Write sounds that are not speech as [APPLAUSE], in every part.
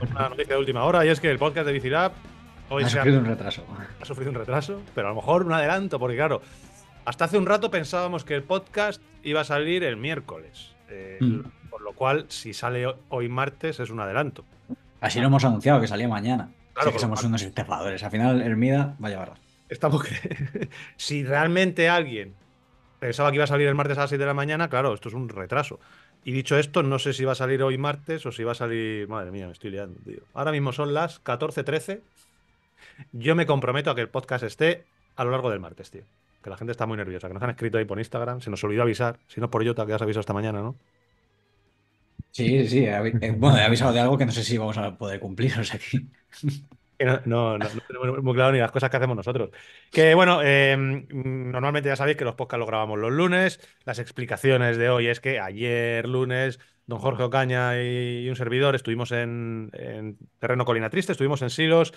una pues noticia de última hora y es que el podcast de Bicilab hoy ha sufrido un retraso. Ha sufrido un retraso, pero a lo mejor un adelanto, porque claro, hasta hace un rato pensábamos que el podcast iba a salir el miércoles. Mm. Por lo cual, si sale hoy martes, es un adelanto. Así lo hemos anunciado, que salía mañana. Claro, que somos unos enterradores. Al final, Hermida, va a Estamos. [LAUGHS] si realmente alguien pensaba que iba a salir el martes a las 6 de la mañana, claro, esto es un retraso. Y dicho esto, no sé si va a salir hoy martes o si va a salir. Madre mía, me estoy liando, tío. Ahora mismo son las 14.13. Yo me comprometo a que el podcast esté a lo largo del martes, tío. Que la gente está muy nerviosa, que nos han escrito ahí por Instagram. Se nos olvidó avisar. Si no es por Yota, que has avisado esta mañana, ¿no? Sí, sí, eh, Bueno, he avisado de algo que no sé si vamos a poder cumplir, [LAUGHS] o sea que no, tenemos muy claro ni las cosas que hacemos nosotros. Que bueno, em, normalmente ya sabéis que los podcasts los grabamos los lunes. Las explicaciones de hoy es que ayer lunes don Jorge Ocaña y un servidor estuvimos en, terreno Colina Triste, estuvimos en Silos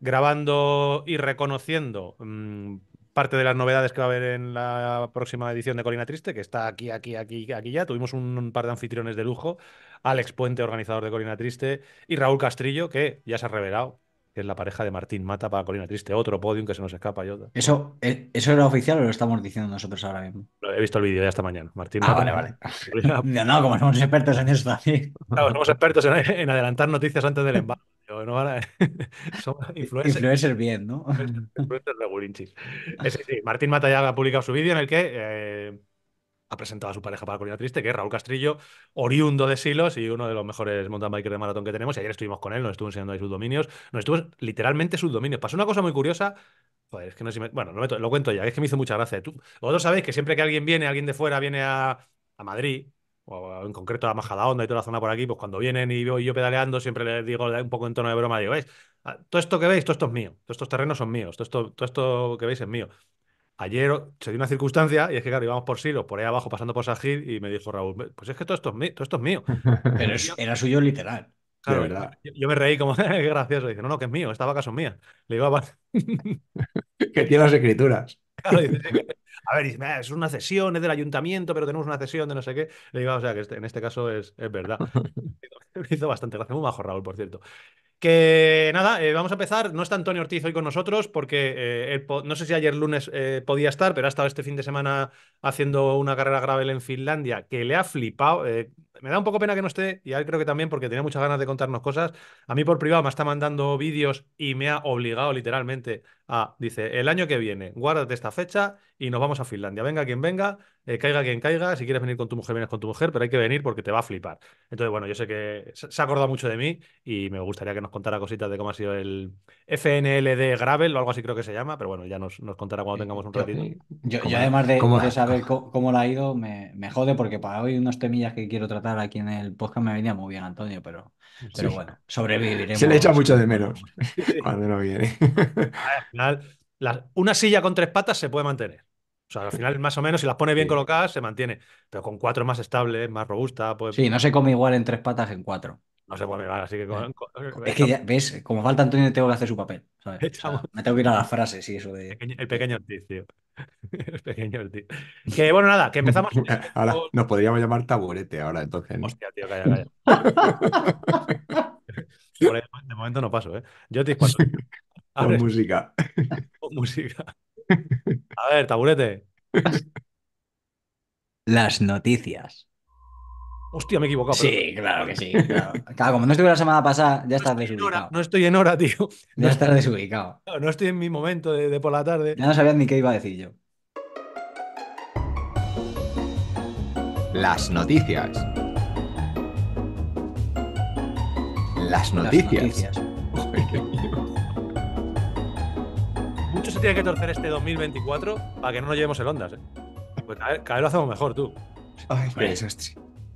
grabando y reconociendo mm, parte de las novedades que va a haber en la próxima edición de Colina Triste, que está aquí, aquí, aquí, aquí ya. Tuvimos un, un par de anfitriones de lujo, Alex Puente, organizador de Colina Triste, y Raúl Castrillo, que ya se ha revelado que es la pareja de Martín Mata para Colina Triste. Otro podium que se nos escapa. Y otro. ¿Eso, eh, ¿Eso era oficial o lo estamos diciendo nosotros ahora mismo? he visto el vídeo ya esta mañana. Martín ah, Mata. Vale, vale. [LAUGHS] No, como somos expertos en esto. ¿sí? Claro, somos expertos en, adelantar noticias antes del embargo. No van [LAUGHS] Somos [LAUGHS] influencers. Influencers bien, ¿no? Influencers de eh, Sí, sí. Martín Mata ya ha publicado su vídeo en el que eh, ha presentado a su pareja para Colina Triste, que es Raúl Castrillo, oriundo de Silos y uno de los mejores mountain bikers de maratón que tenemos. Y ayer estuvimos con él, nos estuvo enseñando ahí sus dominios, nos estuvo literalmente sus dominios. Pasó una cosa muy curiosa. es que no sé si me... Bueno, lo, cuento ya, es que me hizo mucha gracia. Tú, vosotros sabéis que siempre que alguien viene, alguien de fuera viene a, a Madrid, o en concreto a Majadahonda y toda la zona por aquí, pues cuando vienen y yo, yo pedaleando, siempre les digo un poco en tono de broma, digo, ¿veis? Ah, todo esto que veis, todo esto es mío, todos estos terrenos son míos, todo esto, todo esto que veis es mío. Ayer se dio una circunstancia y es que, claro, íbamos por Silo, por ahí abajo, pasando por Sajid, y me dijo Raúl, pues es que todo esto es mío. esto es mío. [LAUGHS] Pero era suyo literal. Claro, verdad. Yo, me reí como, [LAUGHS] qué gracioso. Dice, no, no, que es mío, estas vacas son mías. Le iba ah, [LAUGHS] que tiene las escrituras. Claro, dice, a ver, ah, es una cesión, es del ayuntamiento, pero tenemos una cesión de no sé qué. Le digo, ah, o sea, que este, en este caso es, verdad. [LAUGHS] [LAUGHS] hizo bastante gracia, muy bajo Raúl, por cierto. Que nada, eh, vamos a empezar. No está Antonio Ortiz hoy con nosotros porque eh, no sé si ayer lunes eh, podía estar, pero ha estado este fin de semana haciendo una carrera gravel en Finlandia que le ha flipado. me da un poco pena que no esté y a él creo que también porque tenía muchas ganas de contarnos cosas. A mí por privado me está mandando vídeos y me ha obligado literalmente a, dice, el año que viene, guárdate esta fecha y nos vamos a Finlandia, venga quien venga, eh, caiga quien caiga, si quieres venir con tu mujer, vienes con tu mujer, pero hay que venir porque te va a flipar. Entonces, bueno, yo sé que se ha acordado mucho de mí y me gustaría que nos contara cositas de cómo ha sido el FNL de Gravel o algo así creo que se llama, pero bueno, ya nos, nos contará cuando tengamos un ratito. Yo, además de, saber cómo, cómo la ha ido, me, jode porque para hoy unos temillas que quiero tratar aquí en el podcast me venía muy bien, Antonio, pero, bueno, sobreviviremos. Se le echa mucho de menos [LAUGHS] cuando no viene. [LAUGHS] Al final, una silla con tres patas se puede mantener. O sea, al final, más o menos, si las pone bien colocadas, se mantiene. Pero con cuatro es más estable, más robusta. Pues... Sí, no se come igual en tres patas que en cuatro. No se come igual, así que. Eh, con... Es que ya, ves, como falta Antonio, tengo que hacer su papel. me tengo que ir a las frases y eso de. El pequeño Ortiz, tío. [LAUGHS] El pequeño Ortiz. Que bueno, nada, que empezamos. [LAUGHS] ahora nos podríamos llamar taburete ahora, entonces. Hostia, tío, calla, calla. [LAUGHS] de momento no paso, ¿eh? Yo te cuando... Con música. Con música. A ver, taburete. Las noticias. Hostia, me he equivocado. Sí, claro que sí. Claro. como no estuve la semana pasada, ya estás desubicado. no estoy en hora, tío. Ya estás desubicado. No, estoy en mi momento de, por la tarde. Ya no sabía ni qué iba a decir yo. Las noticias. Las noticias. [LAUGHS] mucho se tiene que torcer este 2024 para que no nos llevemos el Ondas. ¿eh? Pues cada vez, lo hacemos mejor, tú. Ay, qué desastre.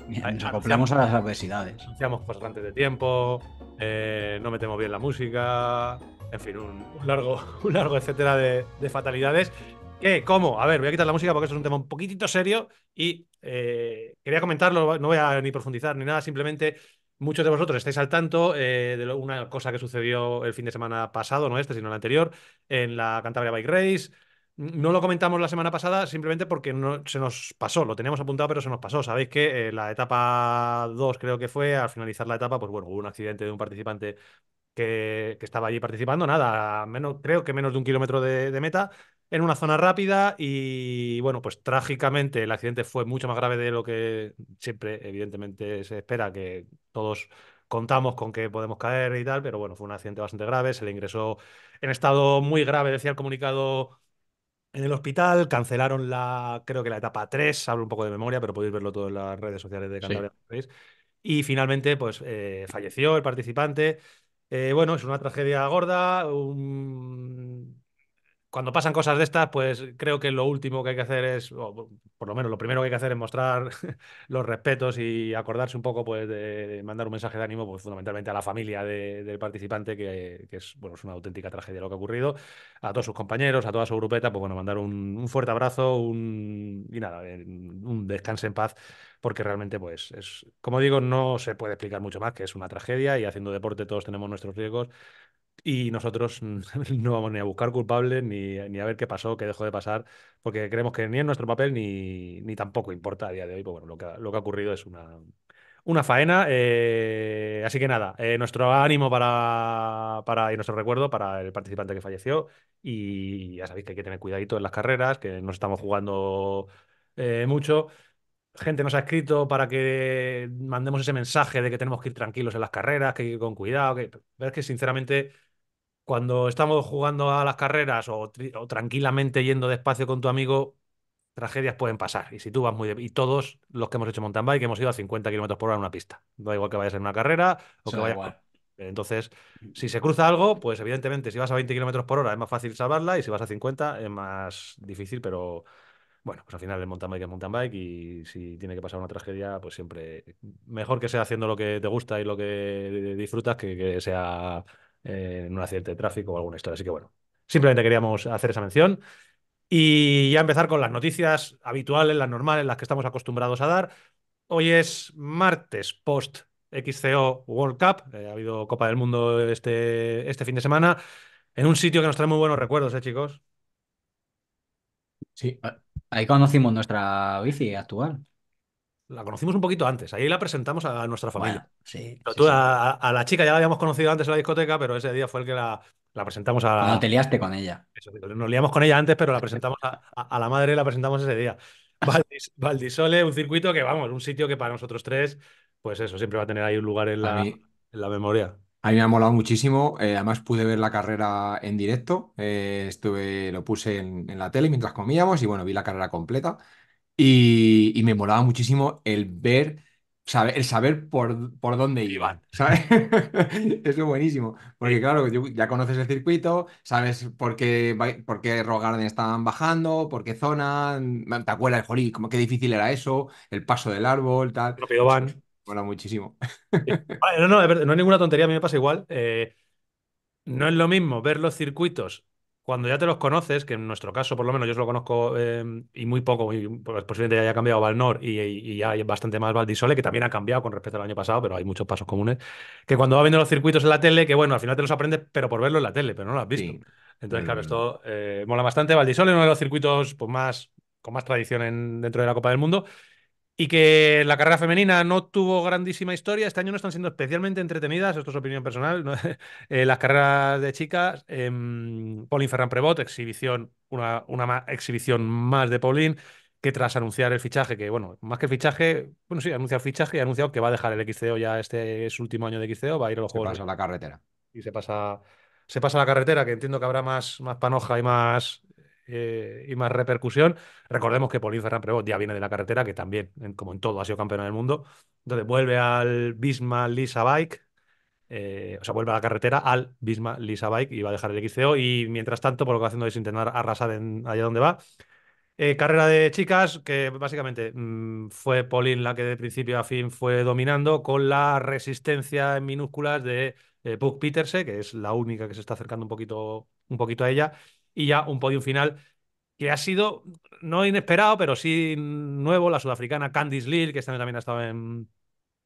Nos ah, acoplamos a las adversidades. Hacíamos cosas antes de tiempo, eh, no metemos bien la música, en fin, un, largo, [LAUGHS] un largo etcétera de, fatalidades. ¿Qué? ¿Cómo? A ver, voy a quitar la música porque esto es un tema un poquitito serio y eh, quería comentarlo, no voy a ni profundizar ni nada, simplemente Muchos de vosotros estáis al tanto eh, de una cosa que sucedió el fin de semana pasado, no este, sino el anterior, en la Cantabria Bike Race. No lo comentamos la semana pasada simplemente porque no, se nos pasó, lo teníamos apuntado pero se nos pasó. Sabéis que eh, la etapa 2 creo que fue, al finalizar la etapa, pues bueno, hubo un accidente de un participante que, estaba allí participando, nada, menos, creo que menos de un kilómetro de meta, en una zona rápida y bueno, pues trágicamente el accidente fue mucho más grave de lo que siempre evidentemente se espera, que todos contamos con que podemos caer y tal, pero bueno, fue un accidente bastante grave, se le ingresó en estado muy grave, decía el comunicado en el hospital, cancelaron la, creo que la etapa 3, hablo un poco de memoria, pero podéis verlo todo en las redes sociales de Cantabria. Y finalmente, pues eh, falleció el participante. Eh, bueno, es una tragedia gorda, un cuando pasan cosas de estas, pues creo que lo último que hay que hacer es, o por lo menos lo primero que hay que hacer es mostrar [LAUGHS] los respetos y acordarse un poco pues, de, mandar un mensaje de ánimo pues, fundamentalmente a la familia del participante, que, es, bueno, es una auténtica tragedia lo que ha ocurrido, a todos sus compañeros, a toda su grupeta, pues bueno, mandar un, fuerte abrazo un, y nada, un descanso en paz, porque realmente, pues, es, como digo, no se puede explicar mucho más, que es una tragedia y haciendo deporte todos tenemos nuestros riesgos y nosotros [LAUGHS] no vamos ni a buscar culpables ni, a ver qué pasó, qué dejó de pasar, porque creemos que ni en nuestro papel ni, tampoco importa a día de hoy. Pues bueno, lo que, ha ocurrido es una, una faena. Eh, así que nada, eh, nuestro ánimo para, para, y nuestro recuerdo para el participante que falleció. Y ya sabéis que hay que tener cuidadito en las carreras, que nos estamos jugando eh, mucho gente nos ha escrito para que mandemos ese mensaje de que tenemos que ir tranquilos en las carreras, que ir con cuidado. Que... Pero que sinceramente, cuando estamos jugando a las carreras o, tranquilamente yendo despacio con tu amigo, tragedias pueden pasar. Y si tú vas muy Y todos los que hemos hecho mountain bike hemos ido a 50 km por hora en una pista. No Da igual que vayas en una carrera o que vayas. Entonces, si se cruza algo, pues evidentemente si vas a 20 km por hora es más fácil salvarla y si vas a 50 es más difícil, pero bueno, pues al final el mountain bike es mountain bike y si tiene que pasar una tragedia, pues siempre mejor que sea haciendo lo que te gusta y lo que disfrutas que, que sea eh, en un accidente de tráfico o alguna historia. Así que bueno, simplemente queríamos hacer esa mención. Y ya empezar con las noticias habituales, las normales, las que estamos acostumbrados a dar. Hoy es martes post XCO World Cup. Eh, ha habido Copa del Mundo este, este fin de semana. En un sitio que nos trae muy buenos recuerdos, ¿eh, chicos? Sí. Ahí conocimos nuestra bici actual. La conocimos un poquito antes, ahí la presentamos a nuestra familia. sí, pero tú, A, la chica ya la habíamos conocido antes en la discoteca, pero ese día fue el que la, presentamos a... No, te liaste con ella. nos liamos con ella antes, pero la presentamos a, [LAUGHS] la madre, la presentamos ese día. Valdisole, un circuito que, vamos, un sitio que para nosotros tres, pues eso, siempre va a tener ahí un lugar en la, en la memoria. A mí me ha molado muchísimo. Eh, además, pude ver la carrera en directo. Eh, estuve, lo puse en, la tele mientras comíamos y bueno, vi la carrera completa. Y, me molaba muchísimo el ver, saber, el saber por, dónde iban, [LAUGHS] ¿sabes? Eso es buenísimo. Porque claro, ya conoces el circuito, sabes por qué, por qué Garden estaban bajando, por qué zona. Te acuerdas, jorí, cómo qué difícil era eso, el paso del árbol, tal. van muchísimo. no, no, no es ninguna tontería, a mí me pasa igual. Eh, no es lo mismo ver los circuitos cuando ya te los conoces, que en nuestro caso, por lo menos, yo lo conozco em, y muy poco, y, pues, posiblemente haya cambiado Valnor y, hay bastante más Valdisole, que también ha cambiado con respecto al año pasado, pero hay muchos pasos comunes. Que cuando va viendo los circuitos en la tele, que bueno, al final te los aprendes, pero por verlo en la tele, pero no lo has visto. Entonces, claro, mm. esto eh, mola bastante. Valdisole es uno de los circuitos pues, más, con más tradición dentro de la Copa del Mundo y que la carrera femenina no tuvo grandísima historia. Este año no están siendo especialmente entretenidas, esto es opinión personal. [LAUGHS] Eh, las carreras de chicas, em, Pauline ferran Prebot, exhibición, una, una exhibición más de Pauline, que tras anunciar el fichaje, que bueno, más que fichaje, bueno, sí, ha el fichaje y ha anunciado que va a dejar el XCO ya este último año de XCO, va a ir a los juegos. Se pasa la carretera. Y se pasa, la carretera, que entiendo que habrá más panoja y más eh, y más repercusión. Recordemos que Paulín Ferran Prevot ya viene de la carretera, que también, como en todo, ha sido campeón del mundo. Entonces vuelve al Bisma Lisa Bike, eh, o sea, vuelve a la carretera al Bisma Lisa Bike y va a dejar el XCO. Y mientras tanto, por lo que va haciendo es intentar arrasar en, allá donde va. Eh, carrera de chicas, que básicamente mm, fue Paulín la que de principio a fin fue dominando, con la resistencia en minúsculas de Puck Peterse, que es la única que se está acercando un poquito, un poquito a ella, y ya un podium final que ha sido, no inesperado, pero sí nuevo, la sudafricana Candice Lille, que este también ha estado en,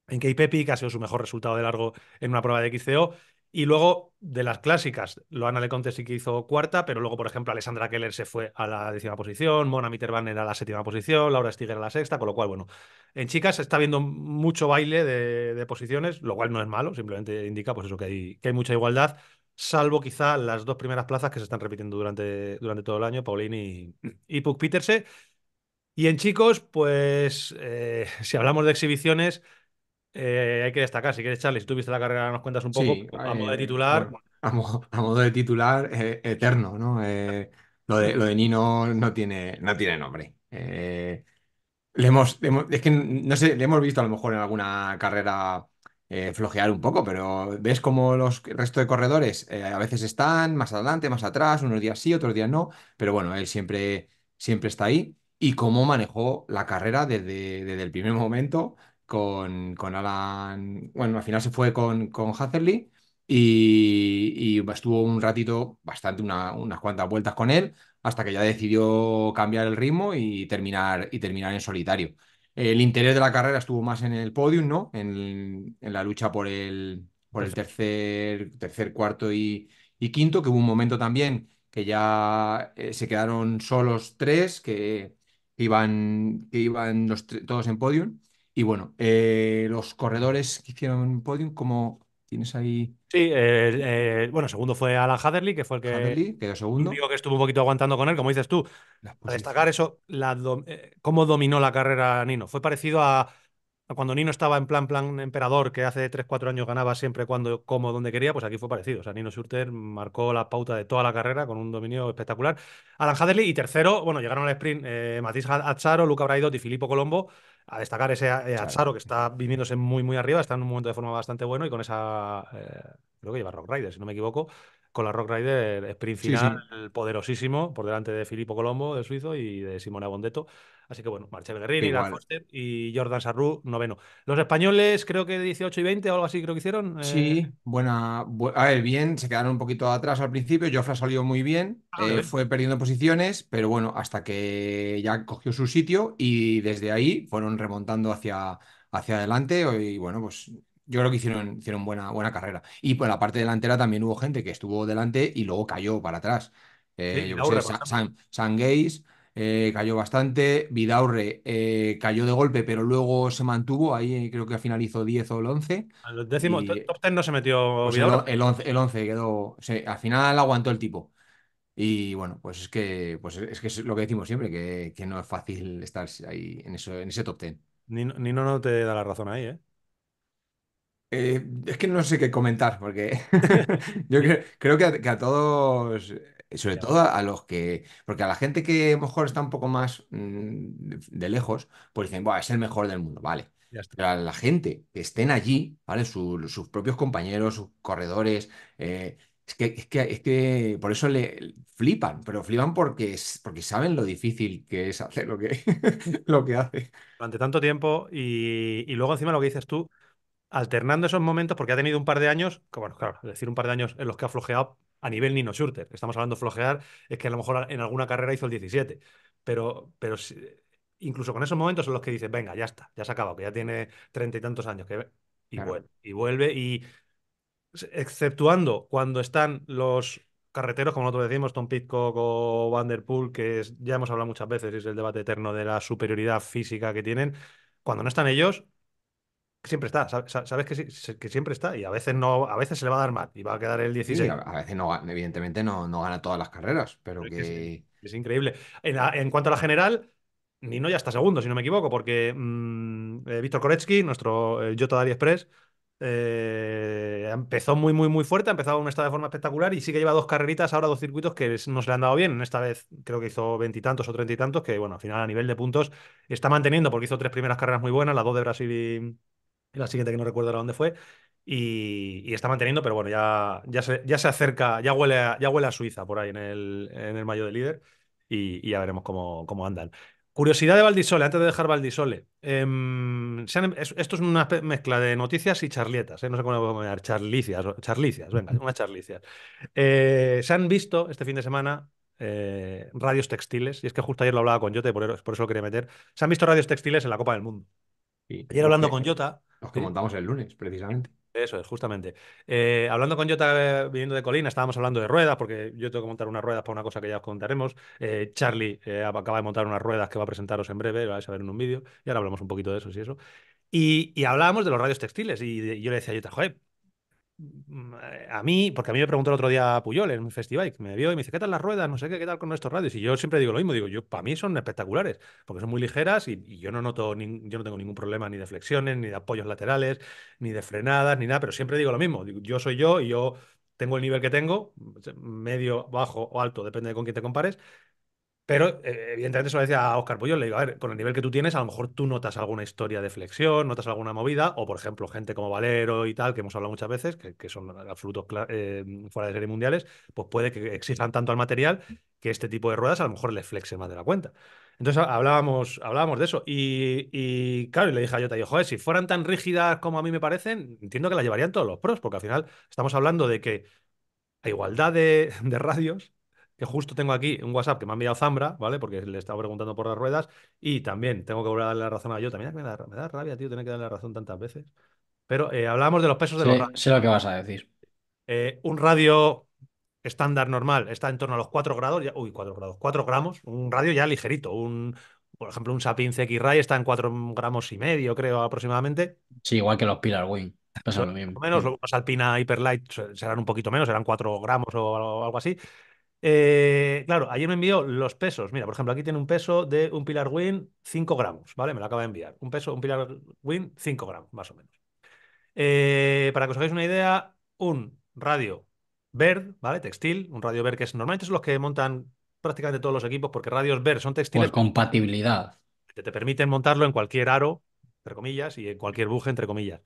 en KPP, que ha sido su mejor resultado de largo en una prueba de XCO. Y luego de las clásicas, Loana Leconte sí que hizo cuarta, pero luego, por ejemplo, Alessandra Keller se fue a la décima posición, Mona Mitterman era a la séptima posición, Laura Stiger a la sexta, con lo cual, bueno, en chicas se está viendo mucho baile de, posiciones, lo cual no es malo, simplemente indica pues eso, que hay, que hay mucha igualdad salvo quizá las dos primeras plazas que se están repitiendo durante, durante todo el año, Paulini y, [CLEARS THROAT] Puck Peterse. Y en chicos, pues eh, [LAUGHS] si hablamos de exhibiciones, eh, hay que destacar, si quieres, Charlie, si tú viste la carrera, nos cuentas un poco, a modo de eh, titular. a, modo, de titular eterno, ¿no? lo, de, lo de Nino no tiene, no tiene nombre. Le es que no sé, le hemos visto a lo mejor en alguna carrera eh, flojear un poco, pero ves como los resto de corredores eh, a veces están más adelante, más atrás, unos días sí, otros días no, pero bueno, él siempre, siempre está ahí y cómo manejó la carrera desde, el primer momento con, con, Alan, bueno, al final se fue con, con Y, estuvo un ratito, bastante, unas cuantas vueltas con él, hasta que ya decidió cambiar el ritmo y terminar, y terminar en solitario. El interés de la carrera estuvo más en el podium, ¿no? En, la lucha por el, por el tercer, tercer, cuarto y, quinto, que hubo un momento también que ya eh, se quedaron solos tres, que iban, que iban todos en podium. Y bueno, eh, los corredores que hicieron podium, como Tienes ahí. Sí, eh, eh, bueno, segundo fue Alan Hadley, que fue el que. segundo. Digo que estuvo un poquito aguantando con él, como dices tú. para destacar eso, eh, cómo dominó la carrera Nino. Fue parecido a, cuando Nino estaba en plan, plan emperador, que hace 3-4 años ganaba siempre, cuando, como, donde quería, pues aquí fue parecido. O sea, Nino Surter marcó la pauta de toda la carrera con un dominio espectacular. Alan Hadley y tercero, bueno, llegaron al sprint Matisse Azzaro, Luca Braidotti y Filippo Colombo a destacar ese Azaro eh, que está viviéndose muy, muy arriba, está en un momento de forma bastante bueno y con esa, eh, creo que lleva Rock Rider, si no me equivoco, con la Rock Rider es eh, final poderosísimo por delante de Filippo Colombo, del suizo, y de Simone Bondetto. Así que bueno, Marche Guerrero Foster y Jordan Sarru, noveno. Los españoles, creo que 18 y 20 o algo así, creo que hicieron. Eh. Sí, buena. a ver, bien, se quedaron un poquito atrás al principio. Jofra salió muy bien, ah, eh, fue perdiendo posiciones, pero bueno, hasta que ya cogió su sitio y desde ahí fueron remontando hacia, hacia adelante. Y bueno, pues yo creo que hicieron, hicieron buena, buena carrera. Y por la parte delantera también hubo gente que estuvo delante y luego cayó para atrás. Eh, yo San, eh, cayó bastante. Vidaurre eh, cayó de golpe, pero luego se mantuvo. Ahí creo que finalizó 10 o el 11. Al décimo, top 10 no se metió pues El, 11, quedó. al final aguantó el tipo. Y bueno, pues es que, pues es, es lo que decimos siempre, que, no es fácil estar ahí en, eso, en ese top 10. ni no te da la razón ahí, ¿eh? ¿eh? es que no sé qué comentar, porque [LAUGHS] [LAUGHS] yo creo, que, a, todos eh, sobre todo a, los que, porque a la gente que a lo mejor está un poco más mm, de lejos, pues dicen, es el mejor del mundo, vale. Pero a la gente que estén allí, ¿vale? sus propios compañeros, sus corredores, eh, es, que, es, que, por eso le flipan, pero flipan porque, es, porque saben lo difícil que es hacer lo que, [LAUGHS] lo que hace. Durante tanto tiempo y, y luego encima lo que dices tú, alternando esos momentos, porque ha tenido un par de años, que bueno, claro, decir un par de años en los que ha flojeado a nivel Nino Schurter. Estamos hablando de flojear, es que a lo mejor en alguna carrera hizo el 17, pero, pero incluso con esos momentos son los que dices, venga, ya está, ya se ha acabado, que ya tiene treinta y tantos años, que... y vuelve, y vuelve, y exceptuando cuando están los carreteros, como nosotros decimos, Tom Pitcock o Vanderpool, que ya hemos hablado muchas veces, es el debate eterno de la superioridad física que tienen, cuando no están ellos, siempre está, sabes que, siempre está y a veces no, a veces se le va a dar mal y va a quedar el 16. a veces no, evidentemente no, no gana todas las carreras, pero es que... Es increíble. En, cuanto a la general, Nino ya está segundo, si no me equivoco, porque mm, eh, Víctor Koretsky, nuestro eh, Jota Express, eh, empezó muy, muy, muy fuerte, ha empezado un estado de forma espectacular y sí que lleva dos carreritas, ahora dos circuitos que no se le han dado bien. Esta vez creo que hizo veintitantos o treinta y tantos, que bueno, al final a nivel de puntos está manteniendo, porque hizo tres primeras carreras muy buenas, la dos de Brasil y, la siguiente que no recuerdo ahora dónde fue, y, está manteniendo, pero bueno, ya, ya, se, ya se acerca, ya huele, a, ya huele a Suiza por ahí en el, en el mayo de líder y, ya veremos cómo, cómo andan. Curiosidad de Valdisole, antes de dejar Valdisole. Em, em, esto es una mezcla de noticias y charlietas, ¿eh? no sé cómo lo voy a llamar, charlicias, charlicias, venga, unas charlicias. Eh, se han visto este fin de semana eh, radios textiles, y es que justo ayer lo hablaba con Yote, por eso lo quería meter. Se han visto radios textiles en la Copa del Mundo. Ayer hablando con Jota. Los que montamos el lunes, precisamente. Eso es, justamente. Eh, hablando con Jota, eh, viniendo de Colina, estábamos hablando de ruedas, porque yo tengo que montar unas ruedas para una cosa que ya os contaremos. Eh, Charlie acaba de montar unas ruedas que va a presentaros en breve, lo vais a ver en un vídeo, y ahora hablamos un poquito de eso, y eso. Y, y hablábamos de los radios textiles, y, y yo le decía a Jota, joder, Mm, eh, a mí, porque a mí me preguntó el otro día Puyol en un festival, y me vio y me dice, ¿qué tal las ruedas? No sé qué, tal con estos radios? Y yo siempre digo lo mismo, digo, yo, para mí son espectaculares, porque son muy ligeras y, yo no noto, yo no tengo ningún problema ni de flexiones, ni de apoyos laterales, ni de frenadas, ni nada, pero siempre digo lo mismo, yo soy yo y yo tengo el nivel que tengo, medio, bajo o alto, depende de con quién te compares, pero eh, evidentemente eso lo decía a Oscar Puyol, le digo, a ver, con el nivel que tú tienes, a lo mejor tú notas alguna historia de flexión, notas alguna movida, o por ejemplo, gente como Valero y tal, que hemos hablado muchas veces, que, son absolutos eh, fuera de serie mundiales, pues puede que exijan tanto al material que este tipo de ruedas a lo mejor les flexen más de la cuenta. Entonces hablábamos, hablábamos de eso. Y, y claro, y le dije a Jota, yo, joder, si fueran tan rígidas como a mí me parecen, entiendo que la llevarían todos los pros, porque al final estamos hablando de que a igualdad de, de radios, que justo tengo aquí un WhatsApp que me ha enviado Zambra, ¿vale? Porque le estaba preguntando por las ruedas. Y también tengo que volver a darle la razón a yo. También me da, rabia, tío, tener que darle la razón tantas veces. Pero eh, hablábamos de los pesos de los Sé lo que vas a decir. Eh, un radio estándar normal está en torno a los 4 grados. uy, 4 grados. 4 gramos. Un radio ya ligerito. Un, por ejemplo, un Sapin CX-Ray está en 4 gramos y medio, creo, aproximadamente. Sí, igual que los Pilar Wing. Pasa menos, los Alpina Hyperlight serán un poquito menos, serán 4 gramos o algo así. Eh, claro, ayer me envió los pesos. Mira, por ejemplo, aquí tiene un peso de un Pilar Win 5 gramos, ¿vale? Me lo acaba de enviar. Un peso, un Pilar Win 5 gramos, más o menos. Eh, para que os hagáis una idea, un radio ver, ¿vale? Textil, un radio ver que es normalmente son los que montan prácticamente todos los equipos porque radios ver son textiles. Por compatibilidad. Que te permiten montarlo en cualquier aro, entre comillas, y en cualquier buje, entre comillas.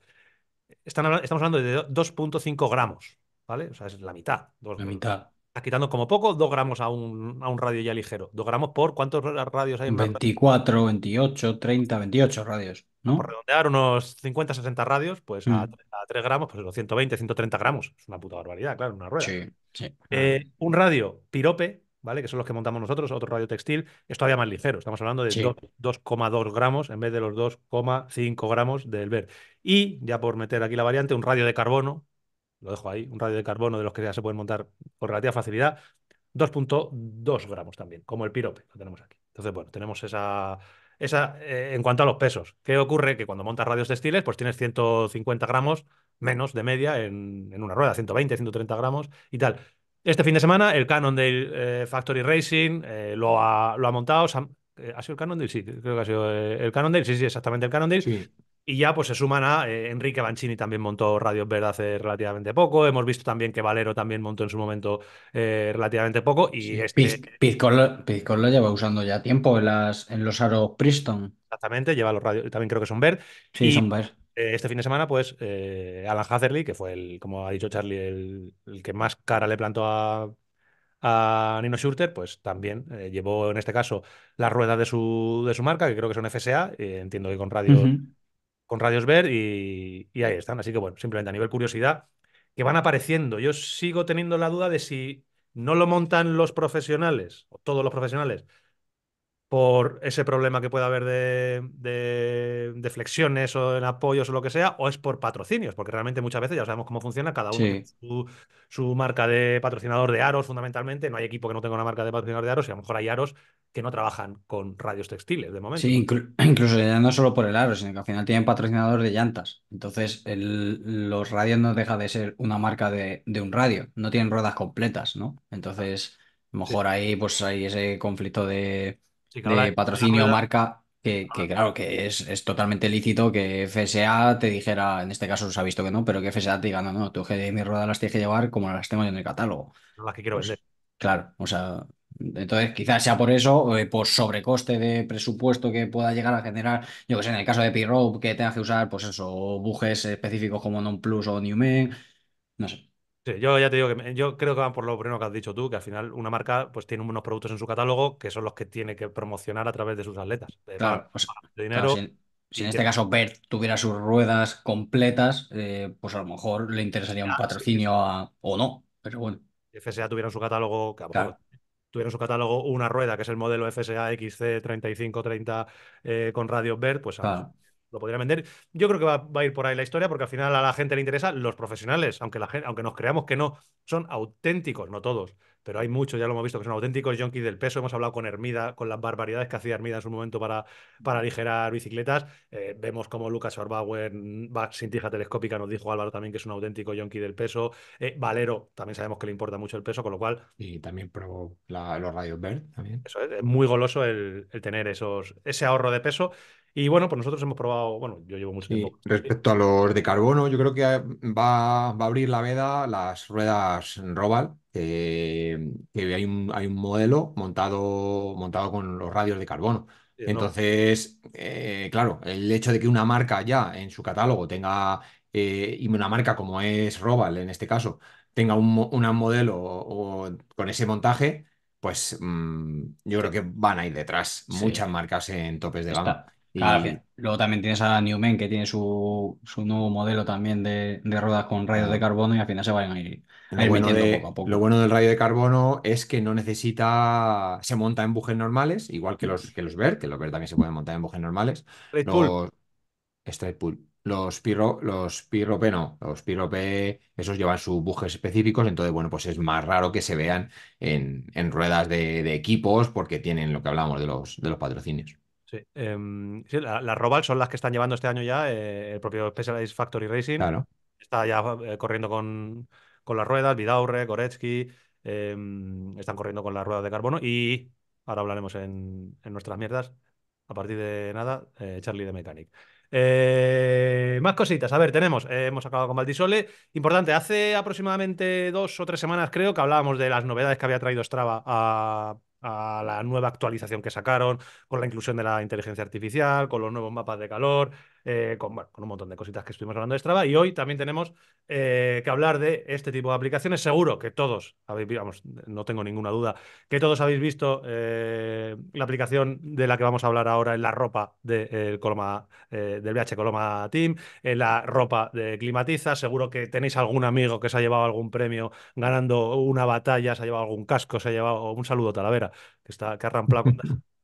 Están, estamos hablando de 2.5 gramos, ¿vale? O sea, es la mitad. la mitad quitando como poco 2 gramos a un, radio ya ligero. 2 gramos por cuántos radios hay en 24, 28, 30, 28 radios. ¿no? Por redondear unos 50, 60 radios, pues a, 3, mm. gramos, pues los 120, 130 gramos. Es una puta barbaridad, claro, una rueda. Sí, sí. Eh, un radio pirope, ¿vale? Que son los que montamos nosotros, otro radio textil, es todavía más ligero. Estamos hablando de 2,2 gramos en vez de los 2,5 gramos del VER. Y, ya por meter aquí la variante, un radio de carbono, lo dejo ahí, un radio de carbono de los que ya se pueden montar con relativa facilidad, 2.2 gramos también, como el pirope, lo tenemos aquí. Entonces, bueno, tenemos esa... esa eh, en cuanto a los pesos, ¿qué ocurre? Que cuando montas radios textiles, pues tienes 150 gramos menos de media en, una rueda, 120, 130 gramos y tal. Este fin de semana, el Cannondale eh, Factory Racing eh, lo, ha, lo, ha, montado. ¿Ha sido el Cannondale? Sí, creo que ha sido el Cannondale. Sí, sí, exactamente el Cannondale. Sí. Y ya pues se suman a eh, Enrique Banchini también montó Radio Verde hace relativamente poco. Hemos visto también que Valero también montó en su momento eh, relativamente poco. Y este lo este... lleva usando ya tiempo en, las, en los Aro Priston. Exactamente, lleva los radios, también creo que son Verde. Sí, son Verde. Eh, este fin de semana, pues, Alan Hatherley, que fue el, como ha dicho Charlie, el, que más cara le plantó a, Nino Schurter, pues también llevó en este caso las ruedas de su, de su marca, que creo que son FSA, entiendo que con radio con Radios Ver y, ahí están. Así que bueno, simplemente a nivel curiosidad, que van apareciendo. Yo sigo teniendo la duda de si no lo montan los profesionales, o todos los profesionales, por ese problema que pueda haber de, flexiones o en apoyos o lo que sea, o es por patrocinios, porque realmente muchas veces ya sabemos cómo funciona, cada uno su, su, marca de patrocinador de aros fundamentalmente, no hay equipo que no tenga una marca de patrocinador de aros y a lo mejor hay aros que no trabajan con radios textiles de momento. Sí, [CLEARS THROAT] incluso ya no solo por el aro, sino que al final tienen patrocinador de llantas. Entonces, el, los radios no deja de ser una marca de, un radio, no tienen ruedas completas, ¿no? Entonces, a lo mejor ahí pues hay ese conflicto de, patrocinio marca. Ah. Que, claro, que es, es, totalmente lícito que FSA te dijera, en este caso se ha visto que no, pero que FSA te diga, no, no, tú que mis ruedas las tienes que llevar como las tengo yo en el catálogo. Las que quiero pues, vender. Claro, o sea, entonces, quizás sea por eso, eh, por sobrecoste de presupuesto que pueda llegar a generar, yo que sé, en el caso de p que tenga que usar, pues eso, bujes específicos como Non Plus o Newman, no sé. yo ya te digo que yo creo que van por lo primero que has dicho tú, que al final una marca pues tiene unos productos en su catálogo que son los que tiene que promocionar a través de sus atletas. claro, pues, dinero. si, en este caso Bert tuviera sus ruedas completas, eh, pues a lo mejor le interesaría un patrocinio o no, pero bueno. Si FSA tuviera su catálogo, que a tuviera en su catálogo una rueda, que es el modelo FSA XC3530 eh, con radio BERT, pues lo podría vender. Yo creo que va, a ir por ahí la historia, porque al final a la gente le interesa, los profesionales, aunque, aunque nos creamos que no, son auténticos, no todos, pero hay muchos, ya lo hemos visto, que son auténticos yonkis del peso. Hemos hablado con Hermida, con las barbaridades que hacía Hermida en su momento para, para aligerar bicicletas. Eh, vemos como Lucas Orbauer mm, va sin tija telescópica, nos dijo Álvaro también que es un auténtico yonki del peso. Eh, Valero, también sabemos que le importa mucho el peso, con lo cual. Y también probó los radios Bird también. es, muy goloso el, tener esos, ese ahorro de peso y bueno, pues nosotros hemos probado, bueno, yo llevo mucho tiempo. Respecto a los de carbono, yo creo que eh, va, a abrir la veda las ruedas Robal, eh, que hay un, hay un modelo montado, montado con los radios de carbono. Entonces, eh, claro, el hecho de que una marca ya en su catálogo tenga, y una marca como es Robal en este caso, tenga un, modelo con ese montaje, pues mm, yo creo que van a ir detrás muchas marcas en topes de gama. Luego también tienes a Newman que tiene su, nuevo modelo también de, ruedas con rayos de carbono y al final se van a ir, a ir metiendo poco a poco lo bueno del rayo de carbono es que no necesita, se monta en bujes normales, igual que los, que los que los Vert también se pueden montar en bujes normales. Los los Pirro, P no, los Pirro P, esos llevan sus bujes específicos, entonces, bueno, pues es más raro que se vean en, ruedas de, de equipos porque tienen lo que hablamos de los, de los patrocinios. Sí, em, las la Robal son las que están llevando este año ya eh, el propio Specialized Factory Racing. Está ya eh, corriendo con, con, las ruedas, Vidaurre, Goretzky, em, están corriendo con las ruedas de carbono y ahora hablaremos en, en nuestras mierdas. A partir de nada, eh, Charlie de Mechanic. más cositas. A ver, tenemos, hemos acabado con Valdisole. Importante, hace aproximadamente dos o tres semanas creo que hablábamos de las novedades que había traído Strava a, a la nueva actualización que sacaron, con la inclusión de la inteligencia artificial, con los nuevos mapas de calor, eh, con, un montón de cositas que estuvimos hablando de Strava. Y hoy también tenemos eh, que hablar de este tipo de aplicaciones. Seguro que todos habéis, vamos, no tengo ninguna duda, que todos habéis visto eh, la aplicación de la que vamos a hablar ahora en la ropa de, Coloma, del VH Coloma Team, en la ropa de Climatiza. Seguro que tenéis algún amigo que se ha llevado algún premio ganando una batalla, se ha llevado algún casco, se ha llevado un saludo Talavera, que, está, que ha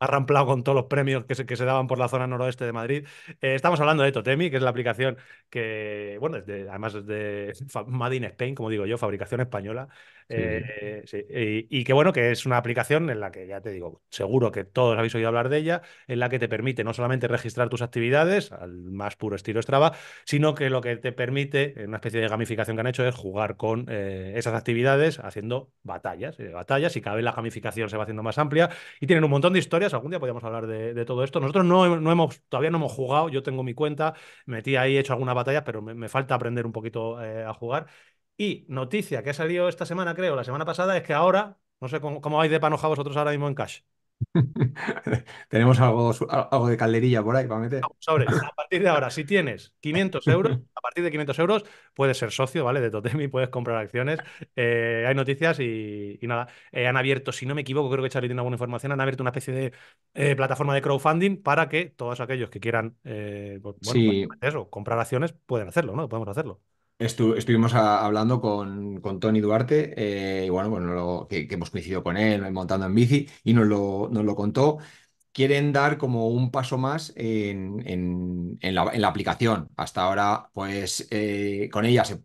ramplado con todos los premios que se, que se daban por la zona noroeste de Madrid. Eh, estamos hablando de Totemi, que es la aplicación que, bueno, además de Made in Spain, como digo yo, fabricación española, eh, y, que bueno, que es una aplicación en la que, ya te digo, seguro que todos habéis oído hablar de ella, en la que te permite no solamente registrar tus actividades al más puro estilo Strava, sino que lo que te permite, una especie de gamificación que han hecho, es jugar con eh, esas actividades haciendo batallas, eh, batallas, y cada vez la gamificación se va haciendo más amplia y tienen un montón de historias, algún día podríamos hablar de, todo esto. Nosotros no, no, hemos, todavía no hemos jugado, yo tengo mi cuenta, metí ahí, he hecho algunas batallas, pero me falta aprender un poquito a jugar. Y noticia que ha salido esta semana, creo, la semana pasada, es que ahora, no sé cómo, vais de panoja vosotros ahora mismo en cash. [LAUGHS] Tenemos algo, de calderilla por ahí para meter. a partir de ahora, si tienes 500 euros, a partir de 500 euros puedes ser socio, ¿vale? De Totemi, puedes comprar acciones. Eh, hay noticias y, nada. Eh, han abierto, si no me equivoco, creo que Charlie tiene alguna información, han abierto una especie de eh, plataforma de crowdfunding para que todos aquellos que quieran pues, pues, comprar acciones pueden hacerlo, ¿no? Podemos hacerlo estuvimos hablando con, con, Tony Duarte, eh, y bueno, pues lo, que, hemos coincidido con él montando en bici, y nos lo, nos lo contó. Quieren dar como un paso más en, en, la, aplicación. Hasta ahora, pues eh, con ella se,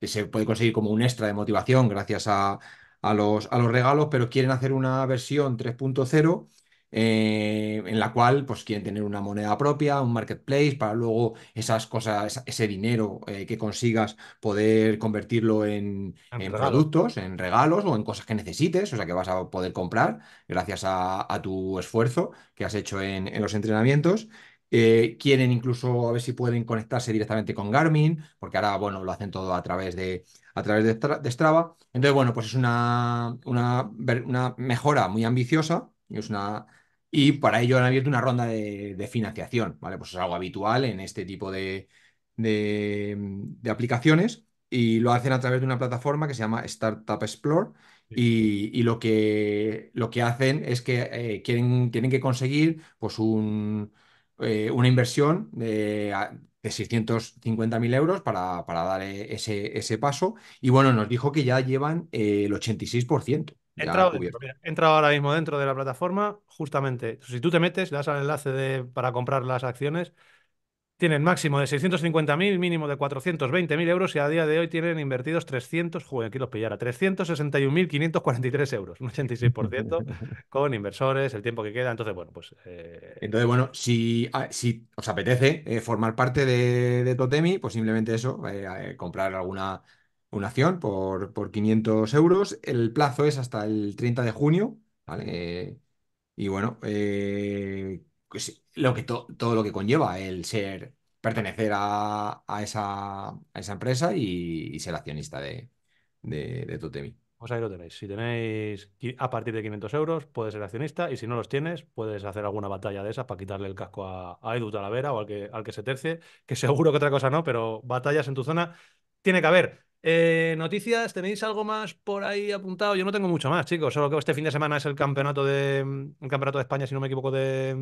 se, puede conseguir como un extra de motivación gracias a, a, los, a los regalos, pero quieren hacer una versión 3.0 eh, en la cual pues, quieren tener una moneda propia, un marketplace, para luego esas cosas, ese dinero eh, que consigas poder convertirlo en, productos, en regalos o en cosas que necesites, o sea que vas a poder comprar gracias a, tu esfuerzo que has hecho en, los entrenamientos. Eh, quieren incluso a ver si pueden conectarse directamente con Garmin, porque ahora, bueno, lo hacen todo a través de, a través de, Strava. Entonces, bueno, pues es una, una, una mejora muy ambiciosa, es una y para ello han abierto una ronda de, financiación, ¿vale? Pues es algo habitual en este tipo de, aplicaciones y lo hacen a través de una plataforma que se llama Startup Explore y, lo, que, lo que hacen es que eh, quieren, tienen que conseguir pues un, eh, una inversión de, 650.000 ah, euros para, dar eh, ese, ese, paso y bueno, nos dijo que ya llevan el 86%. He entrado, ahora mismo dentro de la plataforma, justamente. Si tú te metes, le das al enlace de, para comprar las acciones, tienen máximo de 650.000, mínimo de 420.000 euros y a día de hoy tienen invertidos 300, joder, aquí los pillara, 361.543 euros, un 86% [LAUGHS] con inversores, el tiempo que queda. Entonces, bueno, pues. Eh, entonces, bueno, si, ah, si os apetece eh, formar parte de, Totemi, pues simplemente eso, eh, comprar alguna una acción por, 500 euros. El plazo es hasta el 30 de junio, y bueno, eh, pues lo que todo lo que conlleva el ser, pertenecer a, a, esa, empresa y, ser accionista de, de, de Totemi. Pues ahí lo tenéis. Si tenéis a partir de 500 euros, puedes ser accionista y si no los tienes, puedes hacer alguna batalla de esas para quitarle el casco a, a Edu Talavera o al que, al que se terce, que seguro que otra cosa no, pero batallas en tu zona tiene que haber. Eh, noticias, ¿tenéis algo más por ahí apuntado? Yo no tengo mucho más, chicos. Solo que este fin de semana es el campeonato de campeonato de España, si no me equivoco, de,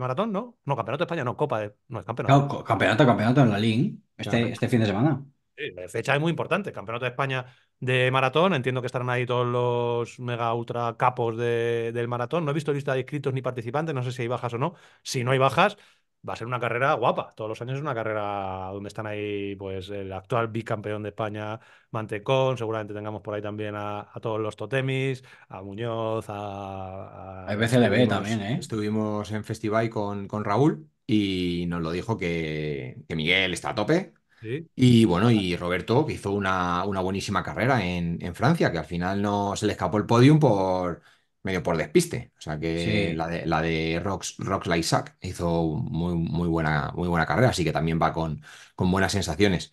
maratón, ¿no? No, campeonato de España, no, Copa de. No, es campeonato. campeonato, campeonato en la LIN, este, este fin de semana. Sí, la fecha es muy importante. Campeonato de España de maratón. Entiendo que estarán ahí todos los mega ultra capos del maratón. No he visto lista de inscritos ni participantes. No sé si hay bajas o no. Si no hay bajas, va a ser una carrera guapa. Todos los años es una carrera donde están ahí, pues, el actual bicampeón de España, Mantecón. Seguramente tengamos por ahí también a, todos los totemis, a Muñoz, a. a BCLB también, ¿eh? Estuvimos en Festival con, con Raúl y nos lo dijo que, Miguel está a tope. Y bueno, y Roberto que hizo una, una buenísima carrera en Francia, que al final no se le escapó el podium por medio por despiste. O sea que la de, la de Rocks, Rocks hizo muy, muy, buena, muy buena carrera, así que también va con, con buenas sensaciones.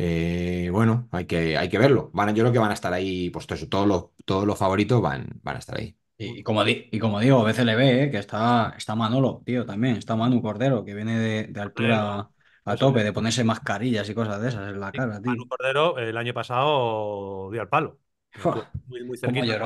Eh, bueno, hay que, hay que verlo. Van, yo creo que van a estar ahí, pues eso, todos los, todos los favoritos van, van a estar ahí. Y, como, y como digo, BCLB, eh, que está, está Manolo, tío, también. Está Manu Cordero, que viene de, altura a tope, de ponerse mascarillas y cosas de esas en la cara, Manu Cordero, el año pasado dio al palo. Muy, muy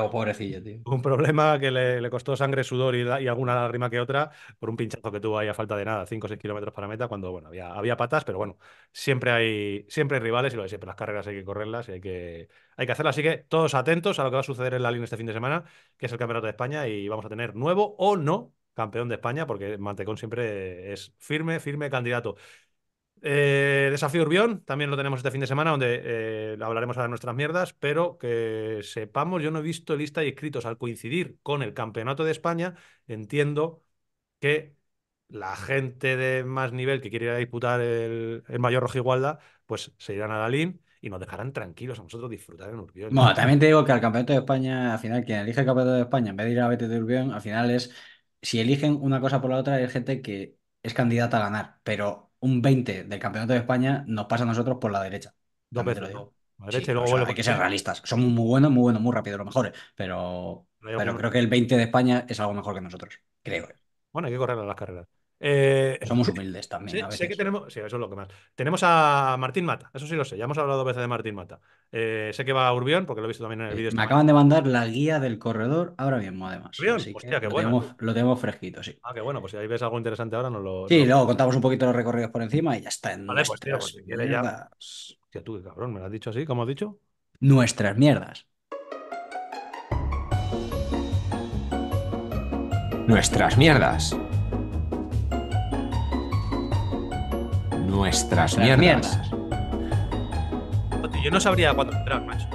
pobrecillo, Un problema que le, costó sangre, sudor y, y, alguna lágrima que otra por un pinchazo que tuvo ahí a falta de nada, 5 o 6 kilómetros para meta, cuando bueno, había, había patas, pero bueno, siempre hay, siempre rivales y lo de siempre, las carreras hay que correrlas y hay que, hay que hacerlas. Así que todos atentos a lo que va a suceder en la línea este fin de semana, que es el Campeonato de España y vamos a tener nuevo o no campeón de España, porque Mantecón siempre es firme, firme candidato. Eh, Desafío Urbión, también lo tenemos este fin de semana, donde eh, hablaremos ahora de nuestras mierdas, pero que sepamos, yo no he visto lista y escritos al coincidir con el Campeonato de España. Entiendo que la gente de más nivel que quiere ir a disputar el, Mayor mayor igualda, pues se irán a la y nos dejarán tranquilos a nosotros disfrutar en Urbión. Bueno, también te digo que al Campeonato de España, al final, quien elige el Campeonato de España en vez de ir a BT de Urbión, al final es, si eligen una cosa por la otra, hay gente que es candidata a ganar, pero un 20 del Campeonato de España nos pasa a nosotros por la derecha. Dos hay que ser realistas. Somos muy buenos, muy buenos, muy rápidos los mejores, pero, pero creo que el 20 de España es algo mejor que nosotros, creo. Eh. Bueno, hay que correr a las carreras. Eh, Somos humildes también. tenemos. Sí, eso es lo que más. Tenemos a Martín Mata, eso sí lo sé, ya hemos hablado dos veces de Martín Mata. Eh, sé que va a Urbión, porque lo he visto también en el eh, vídeo. me este acaban de mandar la guía del corredor ahora mismo, además. Urbión, hostia, qué bueno. lo tenemos fresquito, sí. Ah, qué bueno, pues si ahí ves algo interesante ahora, nos lo. Sí, luego contamos un poquito los recorridos por encima y ya está. vale, pues, pues Hostia, tú, cabrón, me lo has dicho así, como has dicho? Nuestras mierdas. Nuestras mierdas. nuestras, mierdas. Yo no sabría cuándo entrar, macho.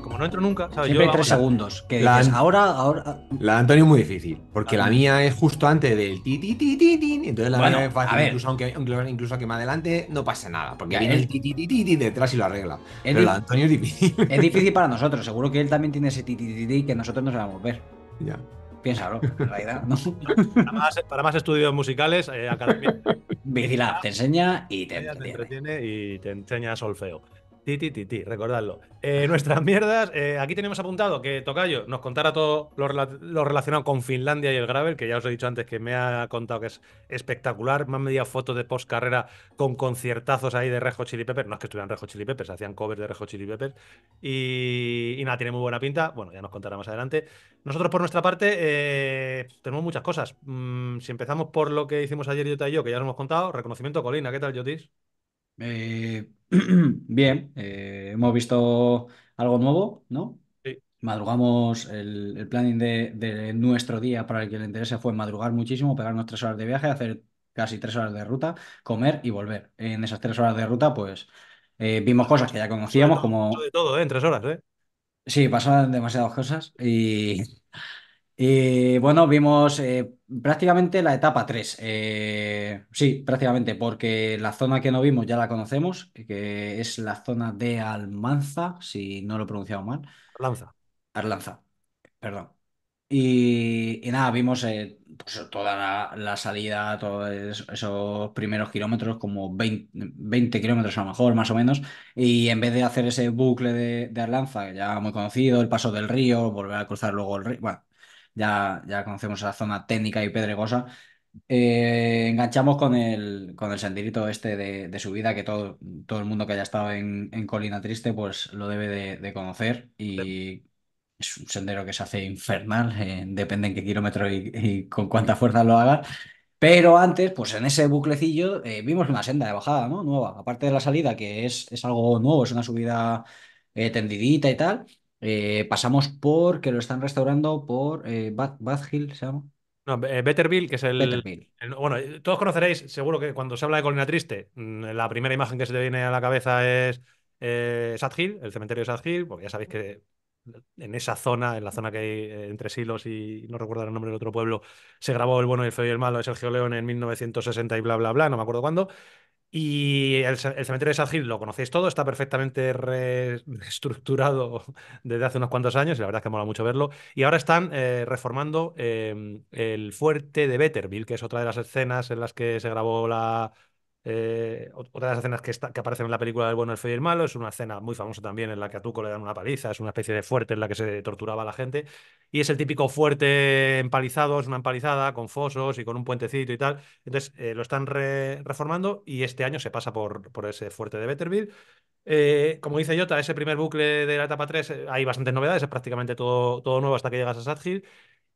Como, no entro nunca, ¿sabes? Siempre yo tres segundos. Que la, ahora, ahora. La de Antonio es muy difícil, porque la mía es justo antes del ti, ti, ti, ti, Entonces la mía es fácil, incluso aunque, incluso aunque me adelante, no pase nada, porque viene el ti, ti, ti, ti, detrás y lo arregla. Pero la de Antonio es difícil. Es difícil para nosotros, seguro que él también tiene ese ti, ti, ti, ti, que nosotros no sabemos ver. Ya. Piénsalo, en realidad, ¿no? Para más, para más estudios musicales, eh, Academia. Vigila, te enseña y te entretiene y te enseña solfeo. Titi Titi, recordadlo. Eh, nuestras [LAUGHS] mierdas, eh, aquí tenemos apuntado que Tocayo nos contara todo lo, relacionado con Finlandia y el Gravel, que ya os he dicho antes que me ha contado que es espectacular. Me han medido fotos de post carrera con conciertazos ahí de Rejo Chili pepper. No es que estuvieran Rejo Chili Peppers, hacían covers de Rejo Chili Peppers. Y, nada, tiene muy buena pinta. Bueno, ya nos contará más adelante. Nosotros, por nuestra parte, eh, tenemos muchas cosas. Mm, si empezamos por lo que hicimos ayer Jota y yo, que ya os hemos contado, reconocimiento Colina. ¿Qué tal, Jotis? Eh. [CLEARS THROAT] Bien, eh, hemos visto algo nuevo, ¿no? Sí. Madrugamos, el, el planning de, de, nuestro día para el que le interese fue madrugar muchísimo, pegarnos tres horas de viaje, hacer casi tres horas de ruta, comer y volver. En esas tres horas de ruta, pues eh, vimos cosas que ya conocíamos, como... De todo, ¿eh? En tres horas, ¿eh? Sí, pasaban demasiadas cosas y... Y eh, bueno, vimos eh, prácticamente la etapa 3. Eh, sí, prácticamente, porque la zona que no vimos ya la conocemos, que es la zona de Almanza, si no lo he pronunciado mal. Arlanza. Arlanza, perdón. Y, nada, vimos pues toda la, salida, todos esos primeros kilómetros, como 20, kilómetros a lo mejor, más o menos. Y en vez de hacer ese bucle de, de Arlanza, ya muy conocido, el paso del río, volver a cruzar luego el río, bueno, ya, conocemos la zona técnica y pedregosa. Eh, enganchamos con el, con senderito este de, subida que todo, el mundo que haya estado en, Colina Triste pues lo debe de, conocer y es un sendero que se hace infernal, eh, depende en qué kilómetro y, con cuánta fuerza lo hagas. Pero antes, pues en ese buclecillo eh, vimos una senda de bajada, ¿no? Nueva. Aparte de la salida, que es, algo nuevo, es una subida tendidita y tal. Eh, pasamos por que lo están restaurando por eh, Bad, Hill, ¿se llama? No, eh, Betterville, que es el, Bueno, eh, todos conoceréis, seguro que cuando se habla de Colina Triste, mm, la primera imagen que se te viene a la cabeza es eh, Sad Hill, el cementerio de Sad Hill, porque ya sabéis que en esa zona, en la zona que hay entre Silos y no recuerdo el nombre del otro pueblo, se grabó El bueno, el feo y el malo de Sergio León en 1960 y bla, bla, bla, no me acuerdo cuándo. Y el, cementerio de san lo conocéis todo, está perfectamente reestructurado [LAUGHS] desde hace unos cuantos años y la verdad es que mola mucho verlo. Y ahora están eh, reformando em, el fuerte de Betterville, que es otra de las escenas en las que se grabó la, eh, otra de las escenas que, que aparecen en la película del bueno, el feo y el malo es una escena muy famosa también en la que a Tuco le dan una paliza, es una especie de fuerte en la que se torturaba a la gente. Y es el típico fuerte empalizado, es una empalizada con fosos y con un puentecito y tal. Entonces eh, lo están reformando y este año se pasa por, por ese fuerte de Betterville. Eh, como dice Jota, ese primer bucle de la etapa 3 hay bastantes novedades, es prácticamente todo, todo nuevo hasta que llegas a Sad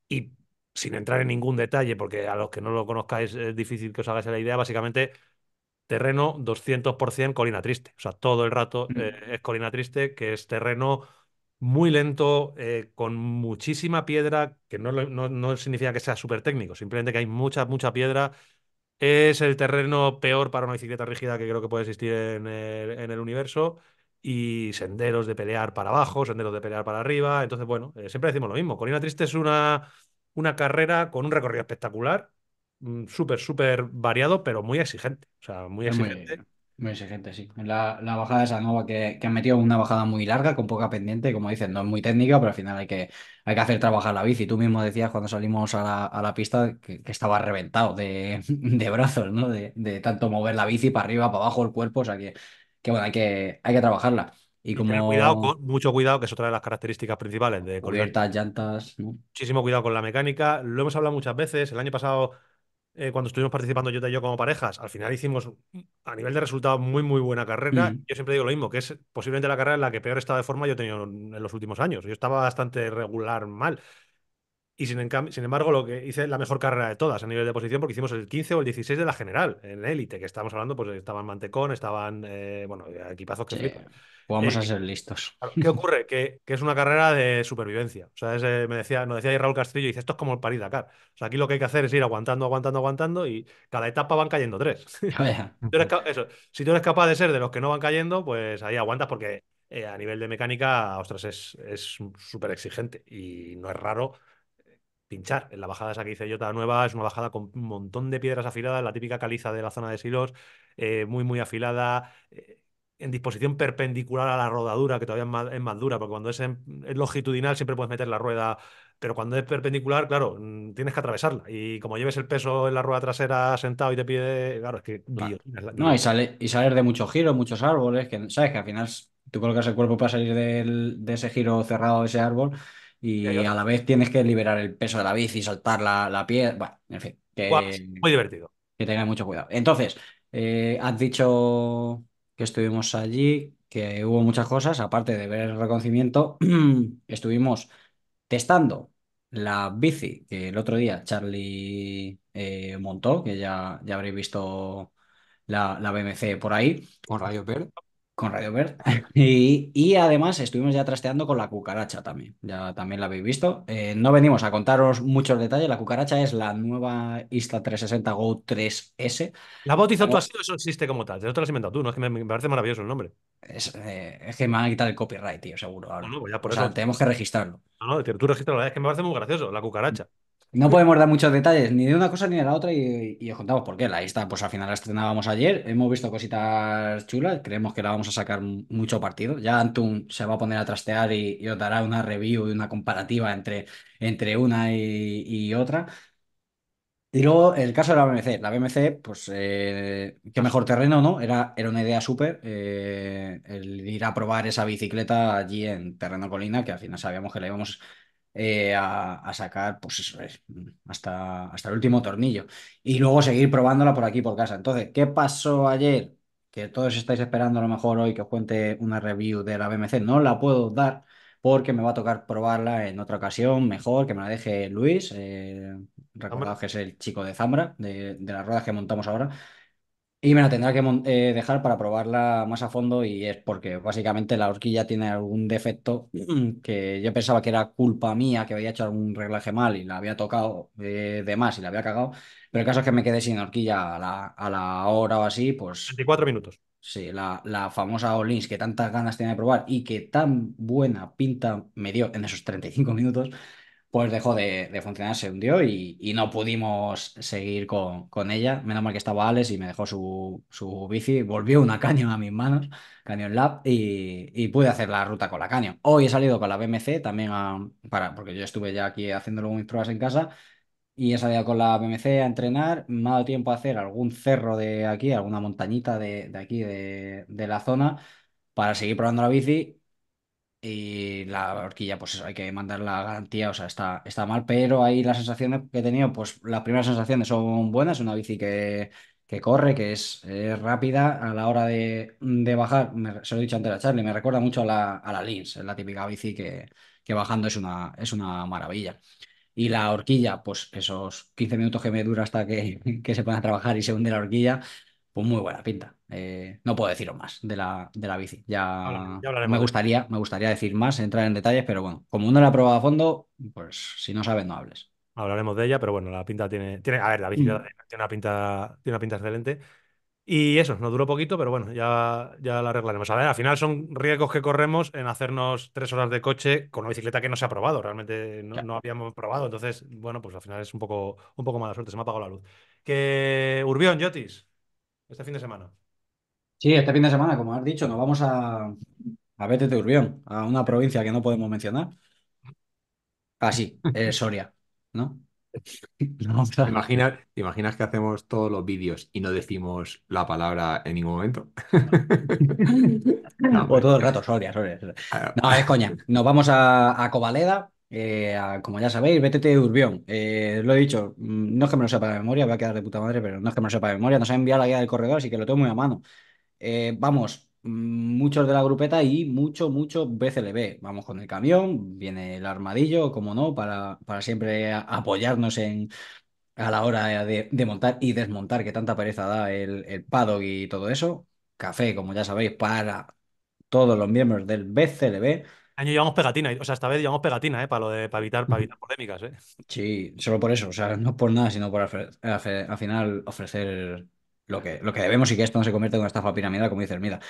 Y sin entrar en ningún detalle, porque a los que no lo conozcáis es difícil que os hagáis la idea, básicamente terreno 200% colina triste. O sea, todo el rato mm. eh, es colina triste, que es terreno muy lento, eh, con muchísima piedra, que no, no, significa que sea súper técnico, simplemente que hay mucha, mucha piedra. Es el terreno peor para una bicicleta rígida que creo que puede existir en el, universo. Y senderos de pelear para abajo, senderos de pelear para arriba. Entonces, bueno, eh, siempre decimos lo mismo. Colina Triste es una, una carrera con un recorrido espectacular, Mm, súper, súper variado, pero muy exigente. O sea, muy exigente. Muy, exigente, sí. La, la bajada esa nueva que, que, han metido una bajada muy larga, con poca pendiente, como dicen, no es muy técnica, pero al final hay que, hay que hacer trabajar la bici. Tú mismo decías cuando salimos a la, pista que, estaba reventado de, [LAUGHS] brazos, ¿no? De, tanto mover la bici para arriba, para abajo, el cuerpo, o sea que, que bueno, hay que, hay que trabajarla. Y cuidado, mucho cuidado, que es otra de las características principales de Cubiertas, llantas. Muchísimo cuidado con la mecánica. Lo hemos hablado muchas veces. El año pasado eh, cuando estuvimos participando yo y yo como parejas, al final hicimos a nivel de resultado muy, muy buena carrera. Mm. Yo siempre digo lo mismo, que es posiblemente la carrera en la que peor estado de forma yo he tenido en los últimos años. Yo estaba bastante regular mal, y sin, embargo, lo que hice la mejor carrera de todas a nivel de posición, porque hicimos el 15 o el 16 de la general, en élite, que estábamos hablando, pues estaban Mantecón, estaban, eh, bueno, equipazos que sí. Vamos eh, a ser listos. ¿Qué ocurre? Que, es una carrera de supervivencia. O sea, eh, me decía, nos decía ahí Raúl Castillo, dice, esto es como el París Dakar. O sea, aquí lo que hay que hacer es ir aguantando, aguantando, aguantando, y cada etapa van cayendo tres. [LAUGHS] si, tú eres capaz de ser de los que no van cayendo, pues ahí aguantas porque... a nivel de mecánica, ostras, es súper exigente y no es raro pinchar. En la bajada esa que hice yo, nueva, es una bajada con un montón de piedras afiladas, la típica caliza de la zona de silos, eh, muy, muy afilada. Eh, en disposición perpendicular a la rodadura, que todavía es más, dura, porque cuando es, longitudinal siempre puedes meter la rueda pero cuando es perpendicular, claro, mm, tienes que atravesarla. Y como lleves el peso en la rueda trasera sentado y te pide, claro, es que... no, y, sale, y salir de muchos giros, muchos árboles, que sabes que al final tú colocas el cuerpo para salir de ese giro cerrado de ese árbol y a la vez tienes que liberar el peso de la bici, soltar la, la piel. Bueno, en fin. Que, es muy divertido. Que tengáis mucho cuidado. Entonces, eh, has dicho que estuvimos allí, que hubo muchas cosas, aparte de ver el reconocimiento, [CLEARS THROAT] estuvimos testando la bici que el otro día Charlie eh, montó, que ya, ya habréis visto la, la BMC por ahí. Con Radio verde con Radio Verde. [LAUGHS] Y, además estuvimos ya trasteando con la cucaracha también. Ya también la habéis visto. Eh, no venimos a contaros muchos detalles. La cucaracha es la nueva Insta360 Go 3S. La bautizó eh, tú así, eso existe como tal. te lo has inventado tú, ¿no? Es que me, parece maravilloso el nombre. Es, eh, es, que me van a quitar el copyright, tío, seguro. Pues tenemos que registrarlo. No, no, tú verdad, Es que me parece muy gracioso, la cucaracha. No podemos dar muchos detalles, ni de una cosa ni de la otra, y, os contamos por qué. La lista, pues al final la estrenábamos ayer, hemos visto cositas chulas, creemos que la vamos a sacar mucho partido. Ya Antun se va a poner a trastear y, os dará una review y una comparativa entre, entre una y, otra. Y luego el caso de la BMC. La BMC, pues, eh, qué mejor terreno, ¿no? Era, era una idea súper eh, el ir a probar esa bicicleta allí en terreno colina, que al final sabíamos que la íbamos eh, a, sacar, pues hasta, hasta el último tornillo. Y luego seguir probándola por aquí, por casa. Entonces, ¿qué pasó ayer? Que todos estáis esperando a lo mejor hoy que os cuente una review de la BMC. No la puedo dar porque me va a tocar probarla en otra ocasión, mejor que me la deje Luis. Eh, recordad que es el chico de Zambra, de, de las ruedas que montamos ahora. Y me la tendrá que eh, dejar para probarla más a fondo y es porque básicamente la horquilla tiene algún defecto [CLEARS THROAT] que yo pensaba que era culpa mía, que había hecho algún reglaje mal y la había tocado eh, de más y la había cagado. Pero el caso es que me quedé sin horquilla a la, hora o así, pues... 24 minutos. Sí, la, la famosa Olins que tantas ganas tenía de probar y que tan buena pinta me dio en esos 35 minutos pues dejó de, funcionar, se hundió y, no pudimos seguir con, ella. Menos mal que estaba Alex y me dejó su, bici, volvió una [LAUGHS] Canyon a mis manos, Canyon Lab, y, y, pude hacer la ruta con la Canyon. Hoy he salido con la BMC también, para, porque yo estuve ya aquí haciendo mis pruebas en casa, y he salido con la BMC a entrenar. Me ha dado tiempo a hacer algún cerro de aquí, alguna montañita de, aquí, de, de la zona, para seguir probando la bici y la horquilla, pues eso, hay que mandar la garantía, o sea, está, está mal, pero ahí las sensaciones que he tenido, pues las primeras sensaciones son buenas, una bici que, que corre, que es rápida, a la hora de, de bajar, se lo he dicho antes a Charlie, me recuerda mucho a la, a la es la típica bici que, que bajando es una, es una maravilla. Y la horquilla, pues esos 15 minutos que me dura hasta que, [LAUGHS] que se a trabajar y se hunde la horquilla, pues muy buena pinta. Eh, no puedo deciros más de la, de la bici. Ya, me, gustaría, me gustaría decir más, entrar en detalles, pero bueno, como uno la ha probado a fondo, pues si no sabes, no hables. Hablaremos de ella, pero bueno, la pinta tiene. tiene a ver, la bici mm. tiene, una pinta, tiene una pinta excelente. Y eso, nos duró poquito, pero bueno, ya, ya la arreglaremos. A ver, al final son riesgos que corremos en hacernos tres horas de coche con una bicicleta que no se ha probado, realmente no, habíamos probado. Entonces, bueno, pues al final es un poco, un poco mala suerte, se me ha apagado la luz. Que Urbión, Yotis, este fin de semana. Sí, este fin de semana, como has dicho, nos vamos a, a Vete de Urbión, a una provincia que no podemos mencionar. Así, ah, sí, eh, [LAUGHS] Soria, ¿no? [LAUGHS] ¿Te imaginas, que hacemos todos los vídeos y no decimos la palabra en ningún momento? [LAUGHS] No, O todo el rato, Soria, Soria. Ah. No, es coña. Nos vamos a, a Covaleda, eh, como ya sabéis, BTT de Urbión. Eh, lo he dicho, mm, no es que me lo sepa de memoria, va a quedar de puta madre, pero no es que me lo sepa de memoria. Nos ha enviado la guía del corredor, así que lo tengo muy a mano. Eh, vamos, mm, muchos de la grupeta y mucho, mucho BCLB. Vamos con el camión, viene el armadillo, como no, para, para siempre apoyarnos en, a la hora de, montar y desmontar, que tanta pereza da el, el paddock y todo eso. Café, como ya sabéis, para todos los miembros del BCLB año llevamos pegatina, o sea, esta vez llevamos pegatina, ¿eh? Para, lo de, para, evitar, polémicas, ¿eh? Sí, solo por eso, o sea, no por nada, sino por al final ofrecer lo que, lo que debemos y que esto no se convierta en una estafa piramidal, como dices, mira.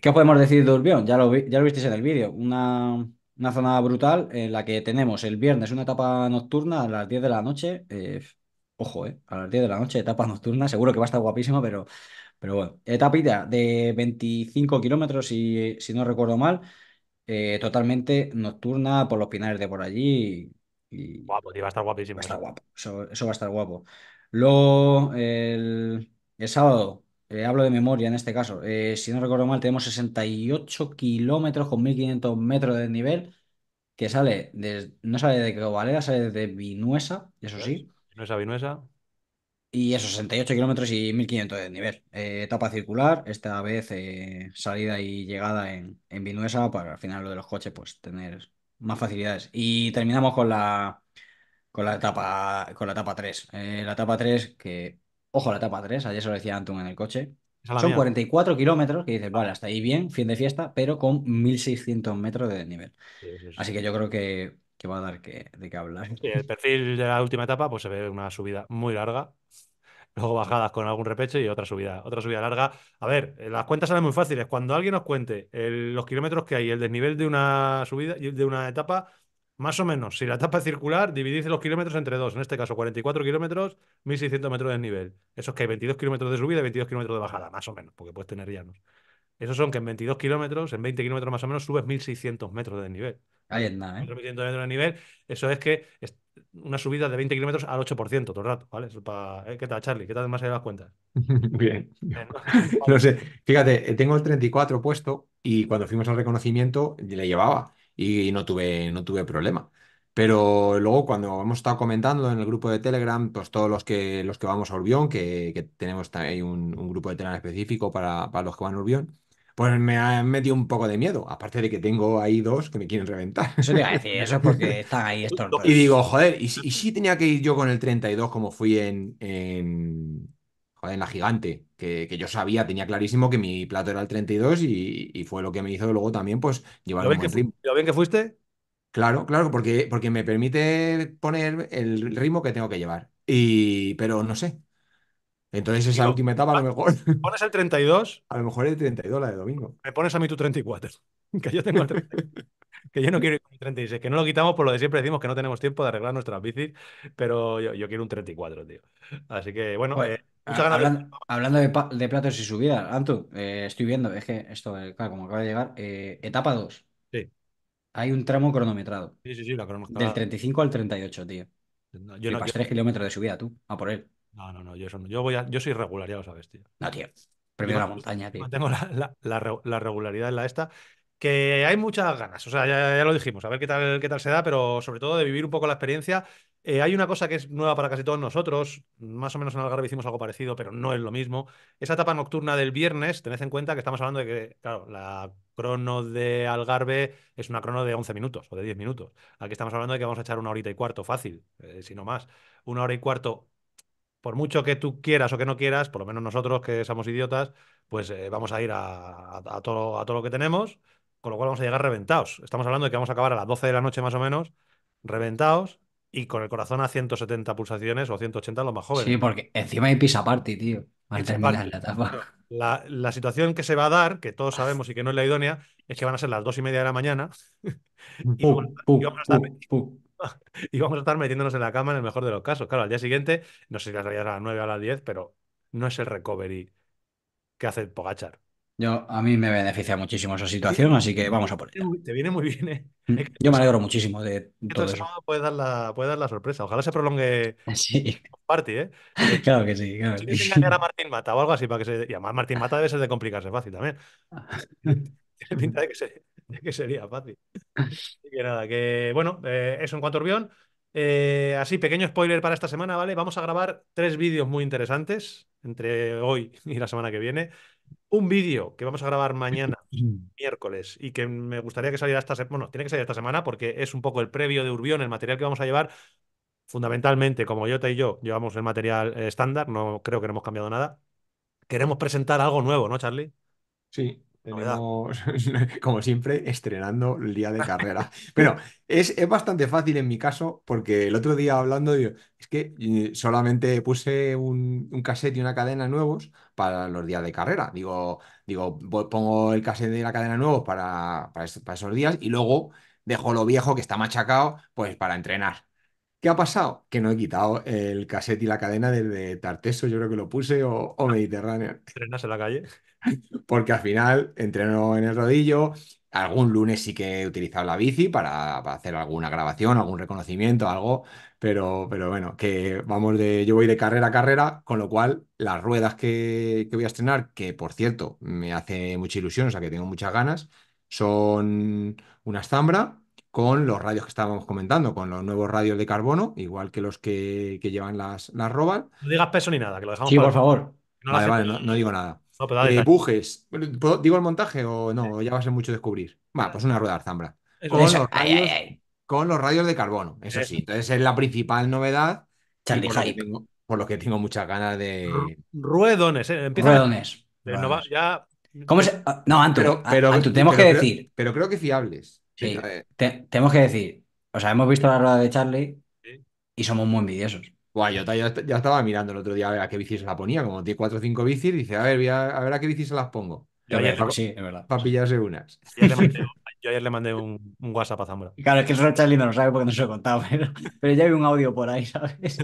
¿Qué podemos decir de Urbión? Ya lo, ya lo visteis en el vídeo. Una, zona brutal en la que tenemos el viernes una etapa nocturna a las 10 de la noche. Eh, ojo, eh, a las 10 de la noche, etapa nocturna. Seguro que va a estar guapísima, pero, pero bueno. etapa de 25 kilómetros, si, si no recuerdo mal. Eh, totalmente nocturna por los pinares de por allí. Y, Guapo, pues va a estar guapísimo. ¿eh? guapo, eso, va a estar guapo. Luego, el, sábado, eh, hablo de memoria en este caso, si no recuerdo mal, tenemos 68 kilómetros con 1500 metros de nivel, que sale, de, no sale de valera sale de Vinuesa, eso sí. Vinuesa, Vinuesa. Y esos 68 kilómetros y 1500 de desnivel eh, etapa circular, esta vez eh, salida y llegada en, en Vinuesa para al final lo de los coches pues tener más facilidades. Y terminamos con la, con la, etapa, con la etapa 3. Eh, la etapa 3 que, ojo, la etapa 3, ayer se lo decía Antun en el coche. Son 44 kilómetros que dices, vale, hasta ahí bien, fin de fiesta, pero con 1600 metros de desnivel. Así que yo creo que, va a dar que, de qué hablar. el perfil de la última etapa pues se ve una subida muy larga luego bajadas con algún repecho y otra subida, otra subida larga. A ver, eh, las cuentas salen muy fáciles. Cuando alguien nos cuente los kilómetros que hay, el desnivel de una subida, y de una etapa, más o menos, si la etapa es circular, dividís los kilómetros entre dos. En este caso, 44 kilómetros, 1.600 metros de desnivel. Eso es que hay 22 kilómetros de subida y 22 kilómetros de bajada, más o menos, porque puedes tener llanos. Esos son que en 22 kilómetros, en 20 kilómetros más o menos, subes 1.600 metros de desnivel. Ahí es ¿eh? 1.600 metros de desnivel, Eso es que una subida de 20 kilómetros al 8% todo el rato, ¿vale? Eh, ¿Qué tal, Charlie? ¿Qué tal más de las cuentas? [LAUGHS] Bien. Eh, [LAUGHS] ¿no? sé. Fíjate, eh, tengo el 34 puesto y cuando fuimos al reconocimiento le llevaba y no tuve, no tuve problema. Pero luego cuando hemos estado comentando en el grupo de Telegram, pues todos los que, los que vamos a Urbión, que, tenemos un, grupo de Telegram específico para, para los que van a Urbión, pues me ha metido un poco de miedo. Aparte de que tengo ahí dos que me quieren reventar. Eso eso es porque [LAUGHS] están ahí estos. Y digo, joder, ¿y, si sí tenía que ir yo con el 32 como fui en, la gigante? Que, yo sabía, tenía clarísimo que mi plato era el 32 y, fue lo que me hizo luego también pues llevar ¿Lo, ritmo. que, ¿Lo bien que fuiste? Claro, claro, porque, porque me permite poner el ritmo que tengo que llevar. Y, pero no sé, entonces esa última etapa [LAUGHS] a lo mejor... ¿Pones el 32? A lo mejor el 32, la de domingo. Me pones a mí tu 34, [LAUGHS] que yo tengo el que yo no quiero ir con el 36, que no lo quitamos por lo de siempre decimos que no tenemos tiempo de arreglar nuestras bicis, pero yo, quiero un 34, tío. Así que, bueno... Eh, hablando, de, platos y subidas, Antu, eh, estoy viendo, es que esto, eh, claro, como acaba de llegar, etapa 2. Sí. Hay un tramo cronometrado. Sí, sí, sí, la cronometrada. Del 35 al 38, tío. yo y no 3 kilómetros de subida, tú, a por él. No, no, no, yo Yo, voy a, yo soy regular, ya lo sabes, tío. No, tío. Primero la montaña, tío. la, la, regularidad en la esta. Que hay muchas ganas, o sea, ya, ya, lo dijimos, a ver qué tal, qué tal se da, pero sobre todo de vivir un poco la experiencia. Eh, hay una cosa que es nueva para casi todos nosotros, más o menos en Algarve hicimos algo parecido, pero no es lo mismo. Esa etapa nocturna del viernes, tened en cuenta que estamos hablando de que, claro, la crono de Algarve es una crono de 11 minutos o de 10 minutos. Aquí estamos hablando de que vamos a echar una horita y cuarto, fácil, eh, si no más. Una hora y cuarto por mucho que tú quieras o que no quieras, por lo menos nosotros que somos idiotas, pues eh, vamos a ir a, todo, a todo lo que tenemos, con lo cual vamos a llegar reventados. Estamos hablando de que vamos a acabar a las 12 de la noche más o menos, reventados y con el corazón a 170 pulsaciones o 180 los más jóvenes. Sí, porque encima hay pisaparte, tío, al terminar la etapa. [LAUGHS] La, situación que se va a dar, que todos sabemos y que no es la idónea, es que van a ser las dos y media de la mañana. y, [LAUGHS] y vamos a estar metiéndonos en la cama en el mejor de los casos. Claro, al día siguiente, no sé si las a las 9 o a las 10, pero no es el recovery que hace Pogachar. Yo, a mí me beneficia muchísimo esa situación, así que vamos a por ello. Te viene muy bien, ¿eh? mm, Yo me alegro muchísimo de todo eso. Puede dar, la, puede dar la sorpresa. Ojalá se prolongue [LAUGHS] sí. [LAUGHS] party, ¿eh? claro que sí. Claro si Martín Mata o algo así para que se... Y Martín Mata debe ser de complicarse fácil también. Tiene pinta de que se, [LAUGHS] que sería fácil. que nada, que bueno, eh, eso en cuanto a Urbión. Eh, así, pequeño spoiler para esta semana, ¿vale? Vamos a grabar tres vídeos muy interesantes entre hoy y la semana que viene. Un vídeo que vamos a grabar mañana, [CLEARS THROAT] miércoles, y que me gustaría que saliera esta semana. Bueno, tiene que salir esta semana porque es un poco el previo de Urbión, el material que vamos a llevar. Fundamentalmente, como Te y yo llevamos el material eh, estándar, no creo que no hemos cambiado nada. Queremos presentar algo nuevo, ¿no, Charlie? Sí, [LAUGHS] como siempre, estrenando el día de [LAUGHS] carrera. Pero es, bastante fácil en mi caso, porque el otro día hablando, es que eh, solamente puse un, un, cassette y una cadena nuevos para los días de carrera. Digo, digo pongo el cassette y la cadena nuevos para, esos días y luego dejo lo viejo que está machacado, pues para entrenar. ¿Qué ha pasado? Que no he quitado el cassette y la cadena desde Tarteso, yo creo que lo puse, o, o ah. Mediterráneo. ¿Entrenas en la calle? [LAUGHS] porque al final entreno en el rodillo. Algún lunes sí que he utilizado la bici para, hacer alguna grabación, algún reconocimiento, algo, pero, pero bueno, que vamos de, yo voy de carrera a carrera, con lo cual las ruedas que, voy a estrenar, que por cierto me hace mucha ilusión, o sea que tengo muchas ganas, son una zambra con los radios que estábamos comentando, con los nuevos radios de carbono, igual que los que, llevan las, las No digas peso ni nada, que lo dejamos. Sí, por favor. vale, vale, no, digo nada. No, eh, ¿Digo el montaje o no? Ya va a ser mucho descubrir. Va, pues una rueda de alzambra. Con, los radios, de carbono, eso, sí. Entonces es la principal novedad. Charlie por, Lo que tengo muchas ganas de. Ruedones, eh. Empieza Ruedones. no ya... ¿Cómo ah, No, Antu, tenemos que decir. pero creo que fiables. Sí. tenemos que decir. O sea, hemos visto la rueda de Charlie y somos muy envidiosos. Guay, yo ya, estaba mirando el otro día a ver a qué bicis la ponía, como tiene cuatro o 5 bicis, dice, a ver, a, a, ver a qué bicis se las pongo. para, sí, es verdad. Para pillarse unas. Yo ayer le mandé, [LAUGHS] un, WhatsApp a Zambra. Claro, es que el Rocha no no sabe porque no se lo he contado, [LAUGHS] pero, pero ya hay un audio por ahí, ¿sabes?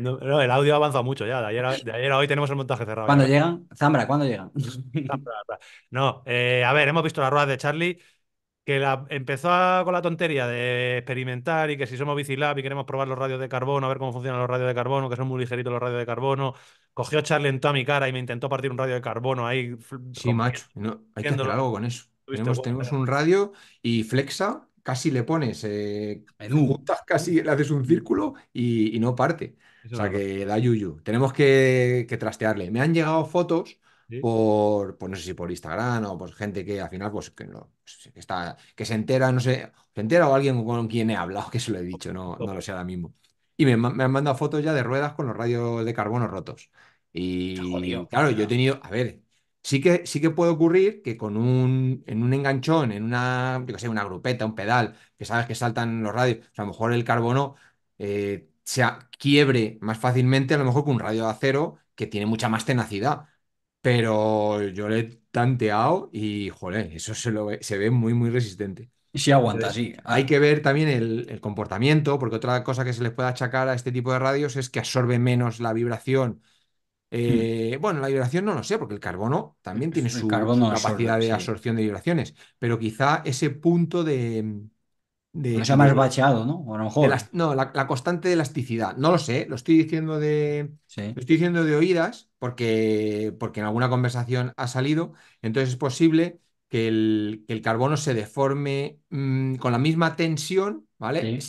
No, el audio ha avanzado mucho ya. De ayer, a, de ayer hoy tenemos el montaje cerrado. ¿Cuándo llegan? Zambra, ¿cuándo llegan? Zambra, no, eh, a ver, hemos visto las ruedas de Charlie que la, empezó con la tontería de experimentar y que si somos Bicilab y queremos probar los radios de carbono, a ver cómo funcionan los radios de carbono, que son muy ligeritos los radios de carbono. Cogió en a mi cara y me intentó partir un radio de carbono ahí. Sí, macho, hay que hacer algo con eso. Tenemos, un radio y flexa, casi le pones, eh, [LAUGHS] casi le haces un círculo y, no parte. o sea, que da yuyu. Tenemos que, que trastearle. Me han llegado fotos por, pues no sé si por Instagram o por gente que al final, pues, pues que está, que se entera, no sé, se entera o alguien con quien he hablado, [LAUGHS] que se lo he dicho, no, no lo sé ahora mismo. Y me, han mandado fotos ya de ruedas con los radios de carbono rotos. Y claro, yo he tenido, a ver, sí que, sí que puede ocurrir que con un, en un enganchón, en una, una grupeta, un pedal, que sabes que saltan los radios, pues, a lo mejor el carbono eh, se quiebre más fácilmente, a lo mejor que un radio de acero que tiene mucha más tenacidad. Pero yo le he tanteado y, joder, eso se, ve, se ve muy, muy resistente. Y si aguanta, sí. Hay que ver también el, comportamiento, porque otra cosa que se les puede achacar a este tipo de radios es que absorbe menos la vibración. Hmm. Eh, bueno, la vibración no lo sé, porque el carbono también tiene su, capacidad de absorción de vibraciones, pero quizá ese punto de, de, sea más bacheado, ¿no? lo no, la, constante de elasticidad. No lo sé, lo estoy diciendo de. estoy diciendo de oídas, porque, porque en alguna conversación ha salido. Entonces es posible que el, carbono se deforme mm, con la misma tensión, ¿vale?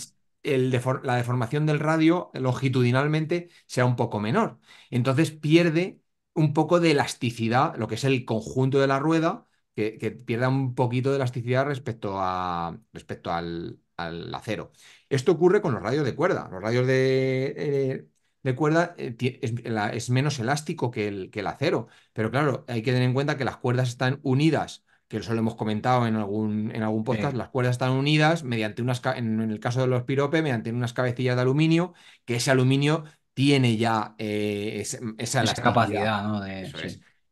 El la deformación del radio longitudinalmente sea un poco menor. Entonces pierde un poco de elasticidad, lo que es el conjunto de la rueda, que, pierda un poquito de elasticidad respecto, a, respecto al, al acero. Esto ocurre con los radios de cuerda. Los radios de, eh, cuerda eh, es, menos elástico que el, que el acero, pero claro, hay que tener en cuenta que las cuerdas están unidas que eso lo hemos comentado en algún, en algún podcast, las cuerdas están unidas mediante unas, en, el caso de los pirope, mediante unas cabecillas de aluminio, que ese aluminio tiene ya eh, esa, capacidad de,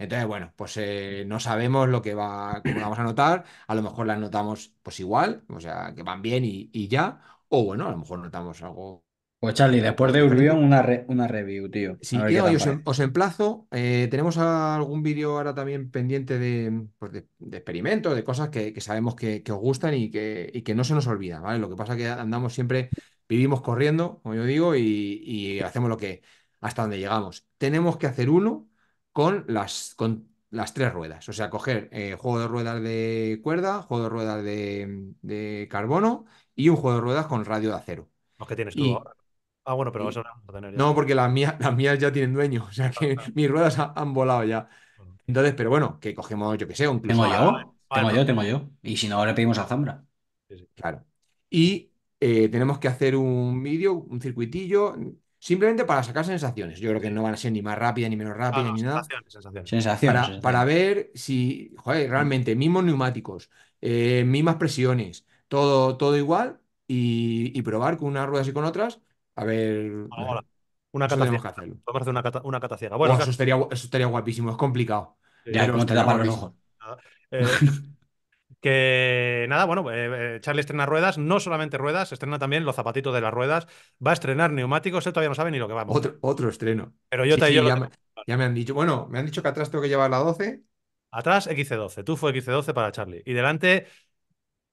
entonces, bueno, pues eh, no sabemos lo que va, cómo vamos a notar A lo mejor las notamos pues igual, o sea, que van bien y, ya. O bueno, a lo mejor notamos algo. Pues Charlie, después de Urbión, una, una review, tío. Sí, em, os, emplazo. Eh, tenemos algún vídeo ahora también pendiente de, pues de, experimentos, de cosas que, sabemos que, os gustan y que, y que no se nos olvida, ¿vale? Lo que pasa es que andamos siempre, vivimos corriendo, como yo digo, y hacemos lo que hasta donde llegamos. Tenemos que hacer uno con las, con las tres ruedas. O sea, coger eh, juego de ruedas de cuerda, juego de ruedas de, carbono y un juego de ruedas con radio de acero. Los que tienes tú Ah, bueno, pero No, porque las mías, las mías ya tienen dueño. O sea que mis ruedas han, volado ya. Entonces, pero bueno, que cogemos, yo que sé, un Tengo yo, tengo yo, tengo yo. Y si no, ahora pedimos a Zambra. Claro. Y eh, tenemos que hacer un vídeo, un circuitillo Simplemente para sacar sensaciones. Yo creo que no van a ser ni más rápidas ni menos rápidas ni nada. Sensaciones. sensaciones, para, ver si, joder, realmente, mismos neumáticos, eh, mismas presiones, todo, todo igual y, probar con unas ruedas y con otras. A ver. una cata Podemos hacer una cata, eso, estaría, guapísimo, es complicado. [LAUGHS] que nada, bueno, eh, eh, Charlie estrena ruedas, no solamente ruedas, estrena también los zapatitos de las ruedas, va a estrenar neumáticos, él todavía no sabe ni lo que va. Otro, otro estreno. Pero yo, ya, me, han dicho, bueno, me han dicho que atrás tengo que llevar la 12. Atrás XC12, tú fue XC12 para Charlie. Y delante,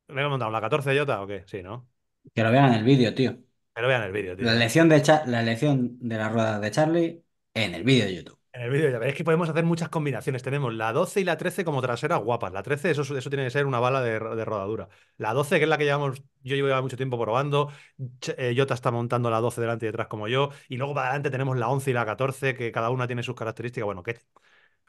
¿le he montado la 14 Jota o qué? Sí, ¿no? Que lo vean en el vídeo, tío. Que lo vean en el vídeo, tío. La lección de, la, lección de la rueda de Charlie en el vídeo de YouTube. En el vídeo ya veréis que podemos hacer muchas combinaciones. Tenemos la 12 y la 13 como traseras guapas. La 13, eso, eso tiene que ser una bala de, rodadura. La 12, que es la que llevamos, yo llevo mucho tiempo probando. Eh, Jota está montando la 12 delante y detrás como yo. Y luego para adelante tenemos la 11 y la 14, que cada una tiene sus características. Bueno, ¿qué?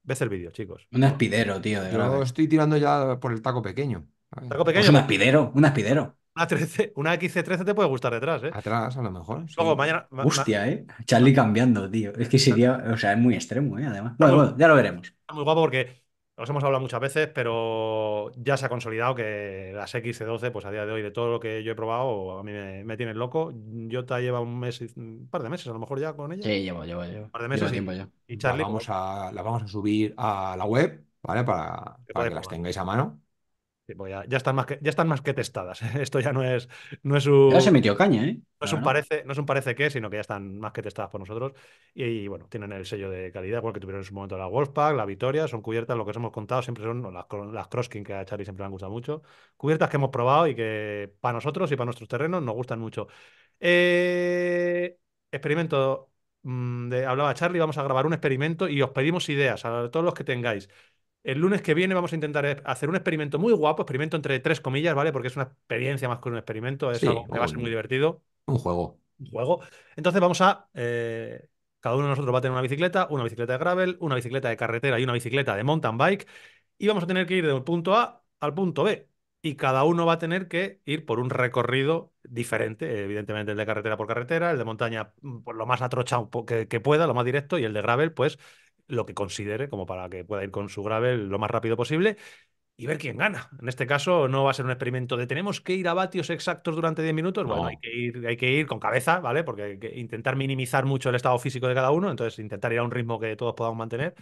ves el vídeo, chicos. Un espidero tío. De estoy tirando ya por el taco pequeño. ¿Taco pequeño? Pues un espidero un aspidero. Una, 13, una XC13 te puede gustar detrás, ¿eh? Atrás, a lo mejor. Hostia, ¿eh? Charlie cambiando, tío. Es que sería. O sea, es muy extremo, ¿eh? Además. Bueno, bueno, ya lo veremos. Muy guapo porque os hemos hablado muchas veces, pero ya se ha consolidado que las XC12, pues a día de hoy, de todo lo que yo he probado, a mí me, tiene loco. Yota lleva un mes, un par de meses a lo mejor ya con ella. Sí, llevo, llevo, llevo. Un par de meses. y, y Charlie. Pues- la vamos, a, vamos a subir a la web, ¿vale? para que las tengáis a mano ya, están más que, ya están más que testadas. [LAUGHS] Esto ya no es, no es un. Ya se metió caña, ¿eh? No es, un parece, no es parece que, sino que ya están más que testadas por nosotros. Y, bueno, tienen el sello de calidad, porque que tuvieron en su momento la Wolfpack, la Victoria, son cubiertas, lo que os hemos contado siempre son las, las Crosskin que a Charlie siempre le han gustado mucho. Cubiertas que hemos probado y que para nosotros y para nuestros terrenos nos gustan mucho. Eh, experimento. Mm, hablaba Charlie, vamos a grabar un experimento y os pedimos ideas a todos los que tengáis. El lunes que viene vamos a intentar eh, hacer un experimento muy guapo, experimento entre tres comillas, ¿vale? Porque es una experiencia más que un experimento, es algo que va a ser muy divertido. Un juego. Un juego. Entonces vamos a. Eh, cada uno de nosotros va a tener una bicicleta, una bicicleta de gravel, una bicicleta de carretera y una bicicleta de mountain bike. Y vamos a tener que ir del punto A al punto B. Y cada uno va a tener que ir por un recorrido diferente, evidentemente el de carretera por carretera, el de montaña mm, por pues lo más atrochado que pueda, lo más directo, y el de gravel, pues lo que considere, como para que pueda ir con su gravel lo más rápido posible y ver quién gana. En este caso no va a ser un experimento de tenemos que ir a vatios exactos durante 10 minutos. Bueno, hay que, ir, hay que ir con cabeza, ¿vale? Porque hay que intentar minimizar mucho el estado físico de cada uno, entonces intentar ir a un ritmo que todos podamos mantener.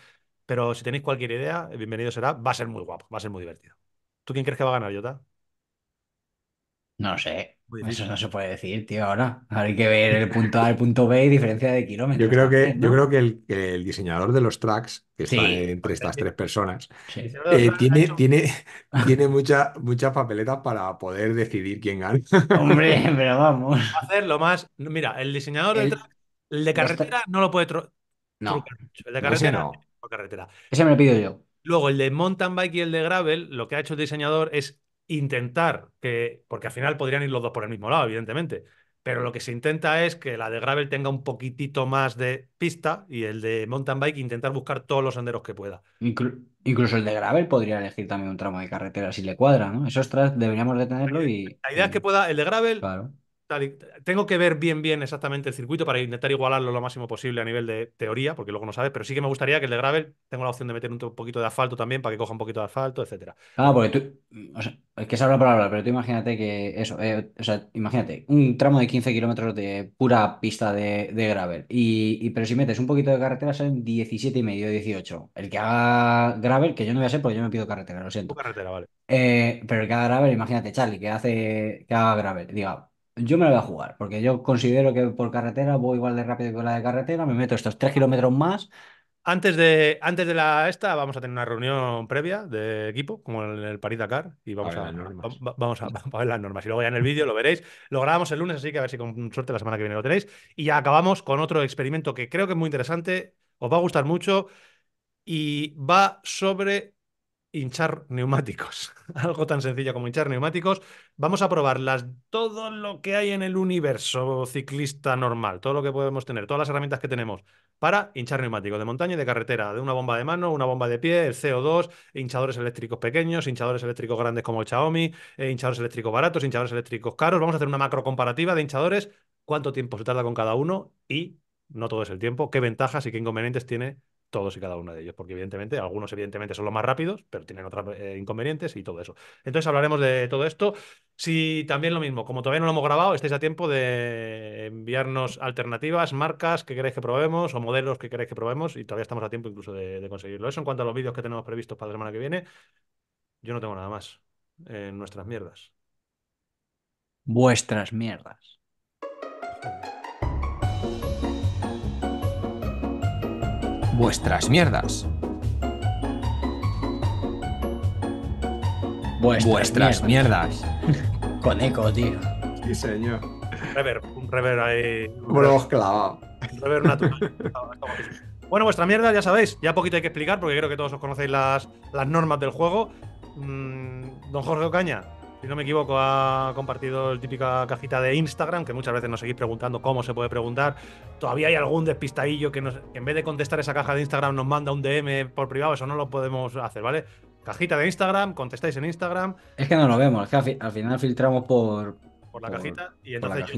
Pero si tenéis cualquier idea, bienvenido será. Va a ser muy guapo, va a ser muy divertido. ¿Tú quién crees que va a ganar, Jota? No sé. Eso no se puede decir, tío, ahora. hay que ver el punto A, el punto B y diferencia de kilómetros. Yo creo que, yo creo que el, diseñador de los tracks, que está entre estas tres personas, eh, tiene, tiene, tiene mucha, muchas papeletas para poder decidir quién gana. Hombre, [LAUGHS] pero vamos. Hacerlo más. Mira, el diseñador del track, el de carretera no lo puede no. El de carretera carretera. Ese me lo pido yo. Luego, el de mountain bike y el de gravel, lo que ha hecho el diseñador es intentar que, porque al final podrían ir los dos por el mismo lado, evidentemente, pero lo que se intenta es que la de gravel tenga un poquitito más de pista y el de mountain bike intentar buscar todos los senderos que pueda. incluso el de gravel podría elegir también un tramo de carretera si le cuadra, ¿no? Esos deberíamos detenerlo y... La idea es que pueda el de gravel... Claro tengo que ver bien, bien exactamente el circuito para intentar igualarlo lo máximo posible a nivel de teoría, porque luego no sabes, pero sí que me gustaría que el de gravel, tengo la opción de meter un poquito de asfalto también para que coja un poquito de asfalto, etcétera. Ah, porque tú, o sea, es que es habla para pero tú imagínate que eso, eh, o sea, imagínate un tramo de 15 kilómetros de pura pista de, gravel, y, pero si metes un poquito de carretera son 17 y medio, 18. El que haga gravel, que yo no voy a ser porque yo me pido carretera, lo siento. Carretera, vale. Eh, pero el que haga gravel, imagínate, Charlie, que hace, que haga gravel, diga yo me la voy a jugar, porque yo considero que por carretera voy igual de rápido que la de carretera, me meto estos tres kilómetros más. Antes de, antes de la esta vamos a tener una reunión previa de equipo, como en el París Dakar, y vamos a, vamos a, [LAUGHS] a ver las normas. Y luego ya en el vídeo lo veréis. Lo grabamos el lunes, así que a ver si con suerte la semana que viene lo tenéis. Y ya acabamos con otro experimento que creo que es muy interesante, os va a gustar mucho, y va sobre hinchar neumáticos. [LAUGHS] Algo tan sencillo como hinchar neumáticos. Vamos a probar todo lo que hay en el universo ciclista normal, todo lo que podemos tener, todas las herramientas que tenemos para hinchar neumáticos de montaña y de carretera, de una bomba de mano, una bomba de pie, el CO2, hinchadores eléctricos pequeños, hinchadores eléctricos grandes como el Xiaomi, eh, hinchadores eléctricos baratos, hinchadores eléctricos caros. Vamos a hacer una macro comparativa de hinchadores, cuánto tiempo se tarda con cada uno y, no todo es el tiempo, qué ventajas y qué inconvenientes tiene todos y cada uno de ellos, porque evidentemente algunos evidentemente son los más rápidos, pero tienen otros eh, inconvenientes y todo eso. Entonces hablaremos de todo esto. Si también lo mismo, como todavía no lo hemos grabado, estáis a tiempo de enviarnos alternativas, marcas que queréis que probemos o modelos que queréis que probemos y todavía estamos a tiempo incluso de, de conseguirlo. Eso en cuanto a los vídeos que tenemos previstos para la semana que viene, yo no tengo nada más en nuestras mierdas. Vuestras mierdas. vuestras mierdas. Vuestras, mierdas. [LAUGHS] Con eco, tío. Sí, señor. Rever, un rever ahí. Bro, clavado. Rever natural. bueno, vuestra mierda, ya sabéis. Ya poquito hay que explicar porque creo que todos os conocéis las, normas del juego. Mm, don Jorge Ocaña, si no me equivoco, ha compartido el típica cajita de Instagram, que muchas veces nos seguís preguntando cómo se puede preguntar. Todavía hay algún despistadillo que, en vez de contestar esa caja de Instagram nos manda un DM por privado, eso no lo podemos hacer, ¿vale? Cajita de Instagram, contestáis en Instagram. Es que no lo vemos, es que al, final filtramos por... Por la cajita y entonces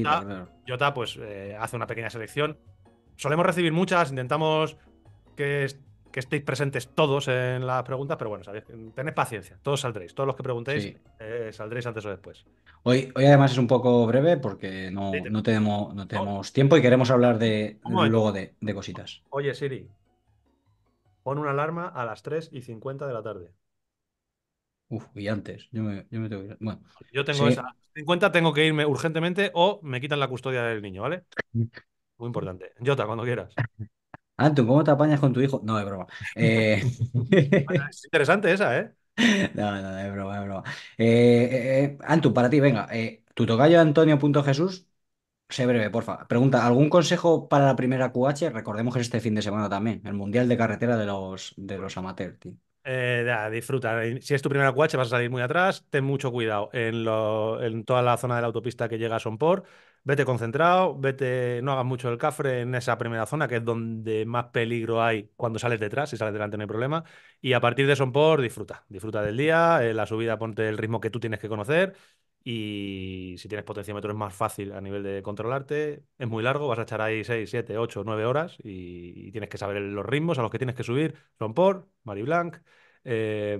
Jota, pues eh, hace una pequeña selección. Solemos recibir muchas, intentamos que que estéis presentes todos en las preguntas, pero bueno, tened paciencia, todos saldréis, todos los que preguntéis eh, saldréis antes o después. Hoy, hoy además es un poco breve porque no, tenemos, no oh. tenemos tiempo y queremos hablar de, luego de, cositas. Oye, Siri, pon una alarma a las 3 y 50 de la tarde. Uf, y antes, yo tengo Bueno, esa. 50 tengo que irme urgentemente o me quitan la custodia del niño, ¿vale? [LAUGHS] Muy importante. Jota, cuando quieras. Antun, ¿cómo te apañas con tu hijo? No, es broma. Eh, es interesante esa, ¿eh? [LAUGHS] No, no, es broma, es broma. Eh, eh, eh para ti, venga, tu tocayo sé breve, porfa. Pregunta, ¿algún consejo para la primera QH? Recordemos que es este fin de semana también, el Mundial de Carretera de los, de los amateurs, tío. disfruta. Si es tu primera QH vas a salir muy atrás. Ten mucho cuidado en, en toda la zona de la autopista que llega a Sonpor vete concentrado, vete, no hagas mucho el cafre en esa primera zona, que es donde más peligro hay cuando sales detrás, si sales delante no hay problema. Y a partir de son por, disfruta, disfruta del día, eh, la subida, ponte el ritmo que tú tienes que conocer. Y si tienes potenciómetro es más fácil a nivel de controlarte, es muy largo, vas a echar ahí 6, 7, 8, 9 horas y, tienes que saber los ritmos a los que tienes que subir, son por, blanc eh,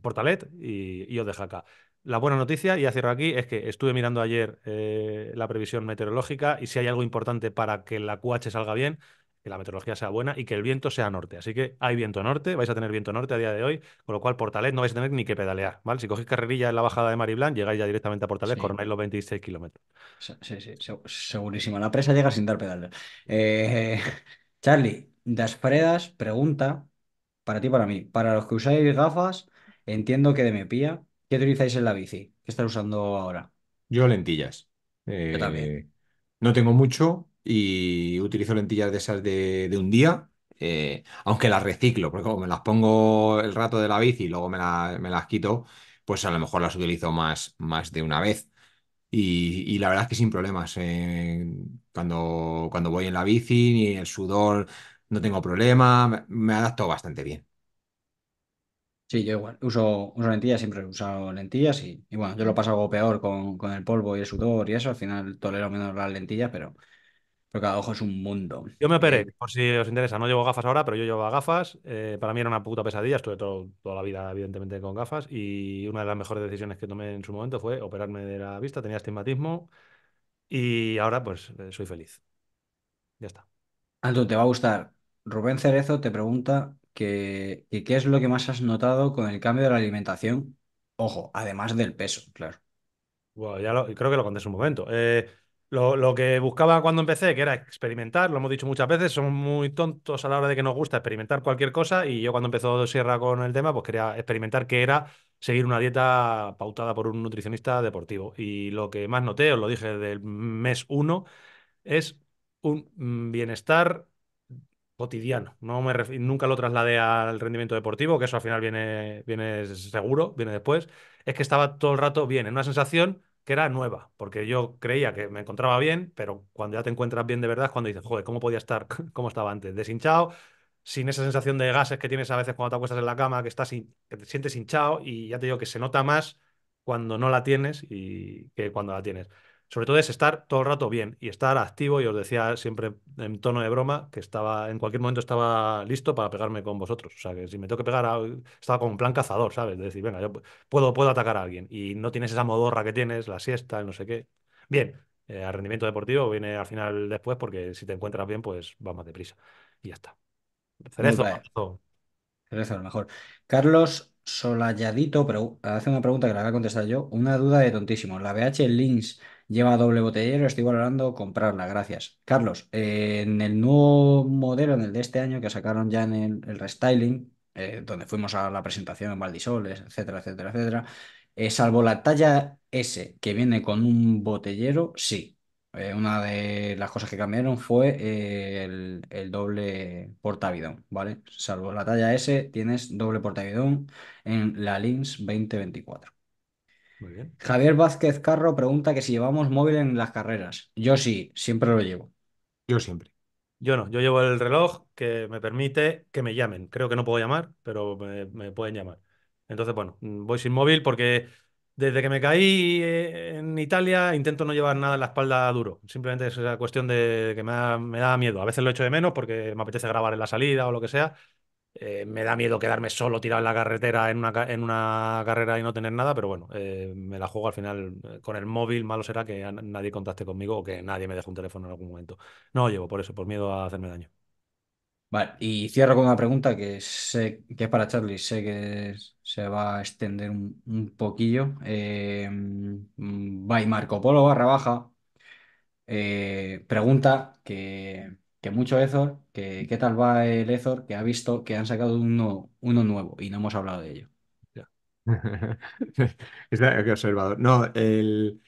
Portalet y, os deja acá la buena noticia, y ya cierro aquí, es que estuve mirando ayer eh, la previsión meteorológica y si hay algo importante para que la QH salga bien, que la meteorología sea buena y que el viento sea norte. Así que hay viento norte, vais a tener viento norte a día de hoy, con lo cual Portalet no vais a tener ni que pedalear, ¿vale? Si cogéis carrerilla en la bajada de Mariblan, llegáis ya directamente a Portalet, coronáis los 26 kilómetros. Sí, sí, segurísimo. La presa llega sin dar pedales. Eh, [LAUGHS] Charlie, Das Fredas pregunta, para ti para mí, para los que usáis gafas, entiendo que de pía... ¿Qué utilizáis en la bici? ¿Qué estás usando ahora? Yo lentillas. Yo también. Eh, no tengo mucho y utilizo lentillas de esas de, un día. Eh, aunque las reciclo, porque como me las pongo el rato de la bici y luego me, las quito, pues a lo mejor las utilizo más, más de una vez. Y, la verdad es que sin problemas. Eh, cuando, cuando voy en la bici, ni el sudor, no tengo problema, me adapto bastante bien. Sí, yo igual. Uso, lentillas, siempre he usado lentillas y, bueno, yo lo paso algo peor con, el polvo y el sudor y eso. Al final tolero menos las lentillas, pero, pero cada ojo es un mundo. Yo me operé, eh, por si os interesa. No llevo gafas ahora, pero yo llevo gafas. Eh, para mí era una puta pesadilla. Estuve toda la vida, evidentemente, con gafas. Y una de las mejores decisiones que tomé en su momento fue operarme de la vista. Tenía astigmatismo y ahora, pues, eh, soy feliz. Ya está. Alto, te va a gustar. Rubén Cerezo te pregunta que, qué es lo que más has notado con el cambio de la alimentación. Ojo, además del peso, claro. Bueno, ya lo- creo que lo conté hace un momento. Eh, lo, que buscaba cuando empecé, que era experimentar, lo hemos dicho muchas veces, somos muy tontos a la hora de que nos gusta experimentar cualquier cosa y yo cuando empezó Sierra con el tema, pues quería experimentar que era seguir una dieta pautada por un nutricionista deportivo. Y lo que más noté, os lo dije del mes uno, es un bienestar cotidiano. No me nunca lo trasladé al rendimiento deportivo, que eso al final viene, viene seguro, viene después. Es que estaba todo el rato bien, en una sensación que era nueva, porque yo creía que me encontraba bien, pero cuando ya te encuentras bien de verdad es cuando dices, joder, ¿cómo podía estar [LAUGHS] cómo estaba antes? Deshinchado, sin esa sensación de gases que tienes a veces cuando te acuestas en la cama, que, estás que te sientes hinchado y ya te digo que se nota más cuando no la tienes y que cuando la tienes sobre todo es estar todo el rato bien y estar activo. Y os decía siempre en tono de broma que estaba en cualquier momento estaba listo para pegarme con vosotros. O sea, que si me tengo que pegar, estaba como un plan cazador, ¿sabes? De decir, venga, yo puedo, puedo atacar a alguien. Y no tienes esa modorra que tienes, la siesta, no sé qué. Bien, el eh, rendimiento deportivo viene al final después porque si te encuentras bien, pues va más deprisa. Y ya está. Cerezo. Cerezo, a lo mejor. Carlos Solayadito pero hace una pregunta que la voy a contestar yo. Una duda de tontísimo. ¿La BH Links lleva doble botellero, estoy valorando comprarla, gracias. Carlos, en el nuevo modelo, en el de este año, que sacaron ya en el, restyling, eh, donde fuimos a la presentación en Valdisoles, etcétera, etcétera, etcétera, eh, salvo la talla S, que viene con un botellero, sí. Eh, una de las cosas que cambiaron fue el, doble portavidón, ¿vale? Salvo la talla S, tienes doble portavidón en la Lynx 2024. Javier Vázquez Carro pregunta que si llevamos móvil en las carreras. Yo sí, siempre lo llevo. Yo siempre. Yo no, yo llevo el reloj que me permite que me llamen. Creo que no puedo llamar, pero me, pueden llamar. Entonces, bueno, mm, voy sin móvil porque desde que me caí eh, en Italia intento no llevar nada en la espalda duro. Simplemente es esa cuestión de que me da, me da miedo. A veces lo echo de menos porque me apetece grabar en la salida o lo que sea, eh, me da miedo quedarme solo tirado en la carretera en una, en una carrera y no tener nada, pero bueno, eh, me la juego al final eh, con el móvil. Malo será que nadie contacte conmigo o que nadie me deje un teléfono en algún momento. No lo llevo por eso, por miedo a hacerme daño. Vale, y cierro con una pregunta que sé que es para Charlie, sé que se va a extender un, poquillo. Eh, by mm, Marco Polo barra baja. pregunta que que mucho Ezor, que qué tal va el Ezor, que ha visto que han sacado uno, nuevo y no hemos hablado de ello. [LAUGHS] es que No, el,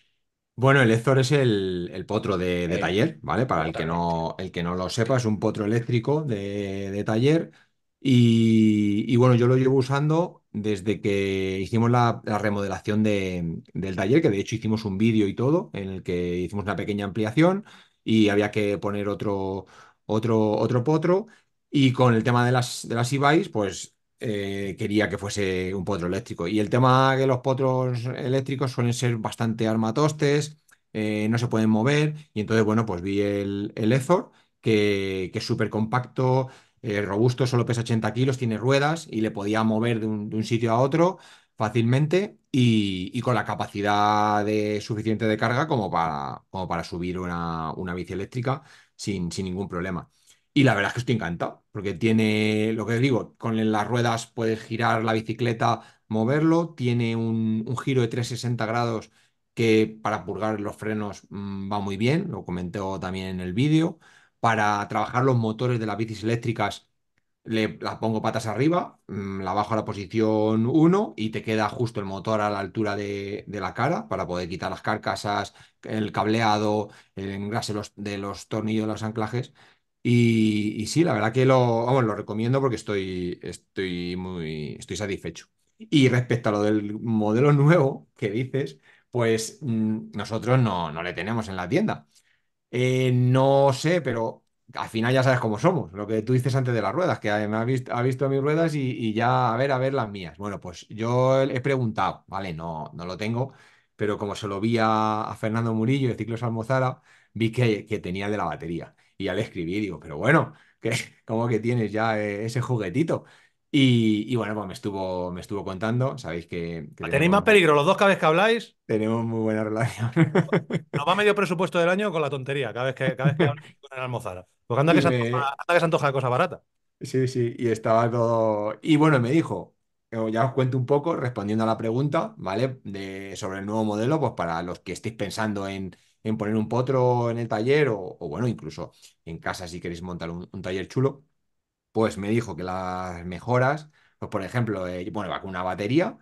bueno, el Ezor es el, potro de, taller, ¿vale? Para el que, no, el que no lo sepa, es un potro eléctrico de, taller. Y, bueno, yo lo llevo usando desde que hicimos la, remodelación del taller, que de hecho hicimos un vídeo y todo, en el que hicimos una pequeña ampliación y había que poner otro, otro, otro potro. Y con el tema de las, de las e pues eh, quería que fuese un potro eléctrico. Y el tema que los potros eléctricos suelen ser bastante armatostes, eh, no se pueden mover. Y entonces, bueno, pues vi el, el Ezor, que, es súper compacto, eh, robusto, solo pesa 80 kilos, tiene ruedas y le podía mover de un, sitio a otro fácilmente y, con la capacidad de, suficiente de carga como para, para subir una, una bici eléctrica sin, ningún problema. Y la verdad es que estoy encantado, porque tiene, lo que digo, con las ruedas puedes girar la bicicleta, moverlo, tiene un, giro de 360 grados que para purgar los frenos mm, va muy bien, lo comenté también en el vídeo, para trabajar los motores de las bicis eléctricas le, la pongo patas arriba, mm, la bajo a la posición 1 y te queda justo el motor a la altura de, la cara para poder quitar las carcasas, el cableado, el engrase los, de los tornillos, los anclajes. Y, sí, la verdad que lo, lo recomiendo porque estoy, estoy, muy, estoy satisfecho. Y respecto a lo del modelo nuevo que dices, pues mm, nosotros no, le tenemos en la tienda. Eh, no sé, pero al final ya sabes cómo somos, lo que tú dices antes de las ruedas, que eh, me ha visto, ha visto mis ruedas y, ya a ver, a ver las mías. Bueno, pues yo he preguntado, vale, no, no lo tengo, pero como se lo vi a, Fernando Murillo de Ciclos Almozara, vi que, que tenía de la batería. Y ya le escribí, digo, pero bueno, que como que tienes ya eh, ese juguetito. Y, bueno, pues me estuvo, me estuvo contando, sabéis que... ¿Tenéis más peligro los dos cada vez que habláis? Tenemos muy buena relación. Nos va medio presupuesto del año con la tontería, cada vez que, cada vez que [LAUGHS] con el almozara. Porque pues eh. anda, que, se antoja, anda que se cosa barata. Sí, sí, y estaba todo. Y bueno, me dijo, eh, ya os cuento un poco respondiendo a la pregunta, ¿vale? De, sobre el nuevo modelo, pues para los que estéis pensando en, poner un potro en el taller o, bueno, incluso en casa si queréis montar un, taller chulo, pues me dijo que las mejoras, pues por ejemplo, eh, bueno, va con una batería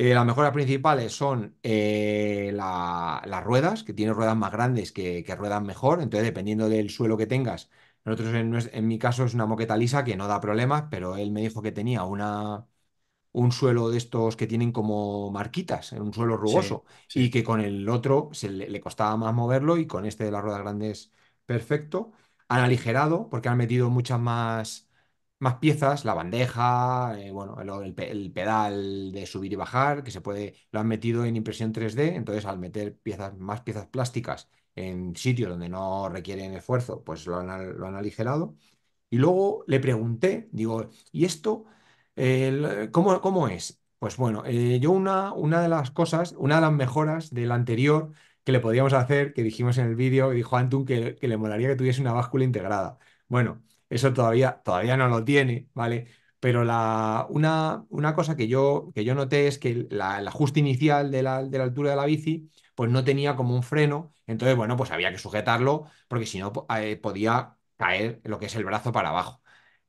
eh, las mejoras principales son eh, las ruedas, que tiene ruedas más grandes que, ruedan mejor. Entonces, dependiendo del suelo que tengas, nosotros en, mi caso es una moqueta lisa que no da problemas, pero él me dijo que tenía una, un suelo de estos que tienen como marquitas, un suelo rugoso, y que con el otro se le, le, costaba más moverlo y con este de las ruedas grandes, perfecto. Han aligerado porque han metido muchas más más piezas, la bandeja, eh, bueno, el, pedal de subir y bajar, que se puede, lo han metido en impresión 3D, entonces al meter piezas, más piezas plásticas en sitios donde no requieren esfuerzo, pues lo han, lo han aligerado. Y luego le pregunté, digo, ¿y esto ¿cómo, cómo, es? Pues bueno, eh, yo una, una de las cosas, una de las mejoras del anterior que le podíamos hacer, que dijimos en el vídeo, dijo Antun que, que le molaría que tuviese una báscula integrada. Bueno, eso todavía, todavía no lo tiene, ¿vale? Pero la, una, una cosa que yo, que yo noté es que la, el ajuste inicial de la, de la altura de la bici, pues no tenía como un freno, entonces, bueno, pues había que sujetarlo, porque si no eh, podía caer lo que es el brazo para abajo.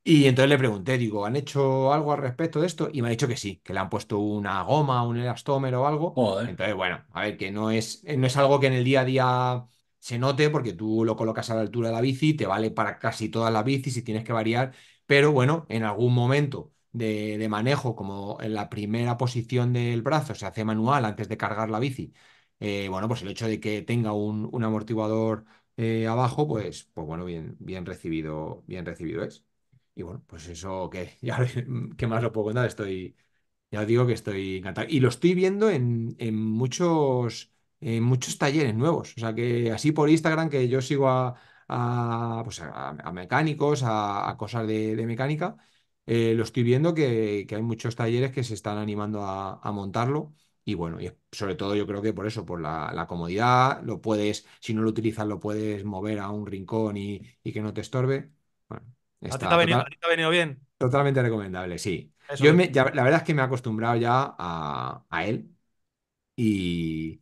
Y entonces le pregunté, digo, ¿han hecho algo al respecto de esto? Y me ha dicho que sí, que le han puesto una goma, un elastómero o algo. Entonces, bueno, a ver, que no es, no es algo que en el día a día se note porque tú lo colocas a la altura de la bici, te vale para casi todas las bicis y tienes que variar, pero bueno, en algún momento de, manejo, como en la primera posición del brazo se hace manual antes de cargar la bici, eh, bueno, pues el hecho de que tenga un, amortiguador eh, abajo, pues, pues bueno, bien, bien recibido, bien recibido es. Y bueno, pues eso que [LAUGHS] ya ¿qué más lo puedo contar, estoy, ya os digo que estoy encantado. Y lo estoy viendo en, en muchos eh, muchos talleres nuevos. O sea que así por Instagram, que yo sigo a, pues mecánicos, a, cosas de, mecánica, eh, lo estoy viendo que, hay muchos talleres que se están animando a, montarlo. Y bueno, y sobre todo yo creo que por eso, por la, comodidad, lo puedes, si no lo utilizas, lo puedes mover a un rincón y, que no te estorbe. ha venido, bien? Totalmente recomendable, sí. yo la verdad es que me he acostumbrado ya a él y,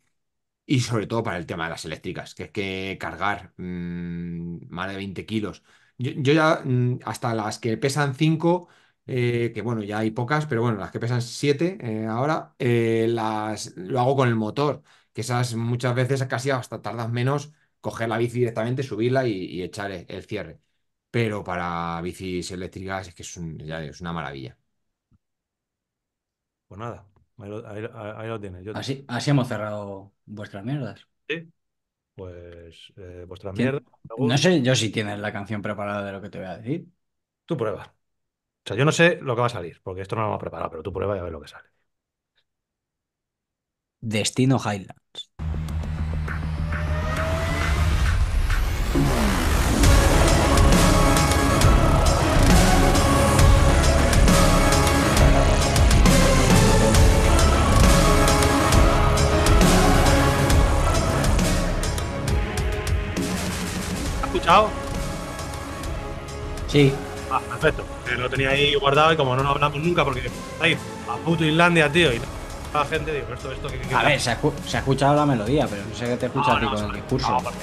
y sobre todo para el tema de las eléctricas, que es que cargar mm, más de 20 kilos. Yo, ya, mm, hasta las que pesan 5, eh, que bueno, ya hay pocas, pero bueno, las que pesan 7 eh, ahora, eh, las, lo hago con el motor, que esas muchas veces casi hasta tardas menos coger la bici directamente, subirla y, echar el, cierre. Pero para bicis eléctricas es que es, es una maravilla. Pues nada, Ahí lo, tienes. así, hemos cerrado vuestras mierdas. Sí. Pues eh, vuestras mierdas. No sé yo si tienes la canción preparada de lo que te voy a decir. Tú prueba. O sea, yo no sé lo que va a salir, porque esto no lo hemos preparado, pero tú prueba y a ver lo que sale. Destino Highland. escuchado? Sí. Ah, perfecto. Eh, lo tenía ahí guardado y como no lo hablamos nunca porque ahí a puto Islandia, tío, y la gente, digo, esto, esto que. A ver, se ha, escuchado la melodía, pero no sé qué te escucha no, el discurso. No, porque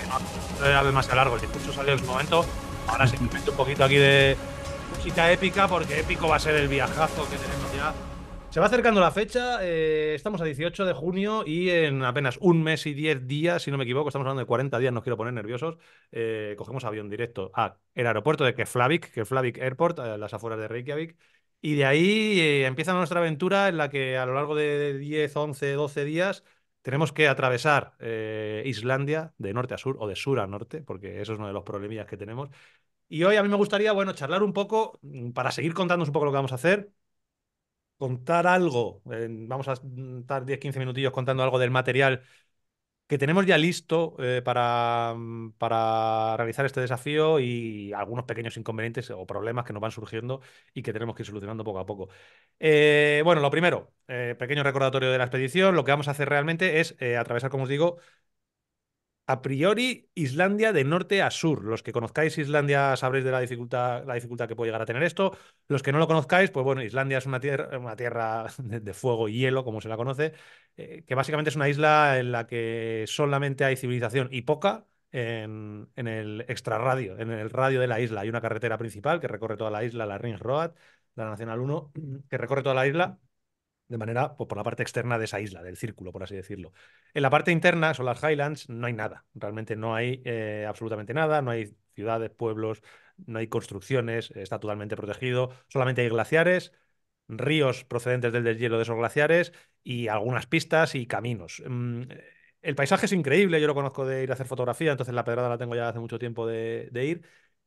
no, era demasiado largo. El discurso salió en su momento. Ahora simplemente [LAUGHS] un poquito aquí de música épica, porque épico va a ser el viajazo que tenemos ya. Se va acercando la fecha, eh, estamos a 18 de junio y en apenas un mes y 10 días, si no me equivoco, estamos hablando de 40 días, no quiero poner nerviosos, eh, cogemos avión directo al aeropuerto de Keflavik, Keflavik Airport, a las afueras de Reykjavik, y de ahí eh, empieza nuestra aventura en la que a lo largo de 10, 11, 12 días tenemos que atravesar Islandia de norte a sur o de sur a norte, porque eso es uno de los problemillas que tenemos. Y hoy a mí me gustaría, bueno, charlar un poco mm, para seguir contándonos un poco lo que vamos a hacer contar algo, vamos a estar 10-15 minutillos contando algo del material que tenemos ya listo eh, para, mm, para, realizar este desafío y algunos pequeños inconvenientes o problemas que nos van surgiendo y que tenemos que ir solucionando poco a poco. Eh, bueno, lo primero, eh, pequeño recordatorio de la expedición, lo que vamos a hacer realmente es atravesar, como os digo, a priori, Islandia de norte a sur. Los que conozcáis Islandia sabréis de la dificultad, la dificultad que puede llegar a tener esto. Los que no lo conozcáis, pues bueno, Islandia es una tierra, una tierra [LAUGHS] de, fuego y hielo, como se la conoce, eh, que básicamente es una isla en la que solamente hay civilización y poca. En, en el extrarradio, en el radio de la isla. Hay una carretera principal que recorre toda la isla, la Ring Road, la Nacional 1, que recorre toda la isla de manera pues, por la parte externa de esa isla, del círculo, por así decirlo. En la parte interna, son las Highlands, no hay nada, realmente no hay eh, absolutamente nada, no hay ciudades, pueblos, no hay construcciones, está totalmente protegido, solamente hay glaciares, ríos procedentes del deshielo de esos glaciares y algunas pistas y caminos. Mm, el paisaje es increíble, yo lo conozco de ir a hacer fotografía, entonces la pedrada la tengo ya hace mucho tiempo de ir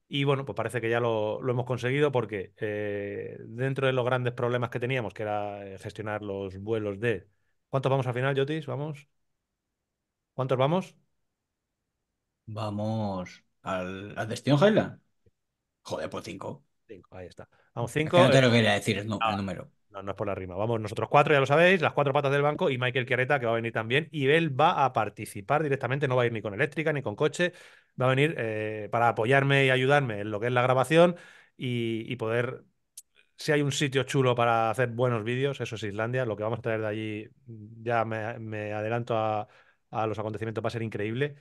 y bueno, pues parece que ya lo, hemos conseguido porque eh, dentro de los grandes problemas que teníamos, que era eh, gestionar los vuelos de... ¿Cuántos vamos al final, Jotis? ¿Vamos? ¿Cuántos vamos? Vamos al, destino Jaila? Joder, pues cinco. Cinco, ahí está. Vamos, cinco. Es te lo eh, quería decir, es el número. No, es por la rima. Vamos, nosotros cuatro, ya lo sabéis, las cuatro patas del banco y Michael Chiareta, que va a venir también. Y él va a participar directamente, no va a ir ni con eléctrica ni con coche, va a venir eh, para apoyarme y ayudarme en lo que es la grabación y, poder si hay un sitio chulo para hacer buenos vídeos, eso es Islandia. Lo que vamos a traer de allí, ya me, adelanto a, los acontecimientos, va a ser increíble.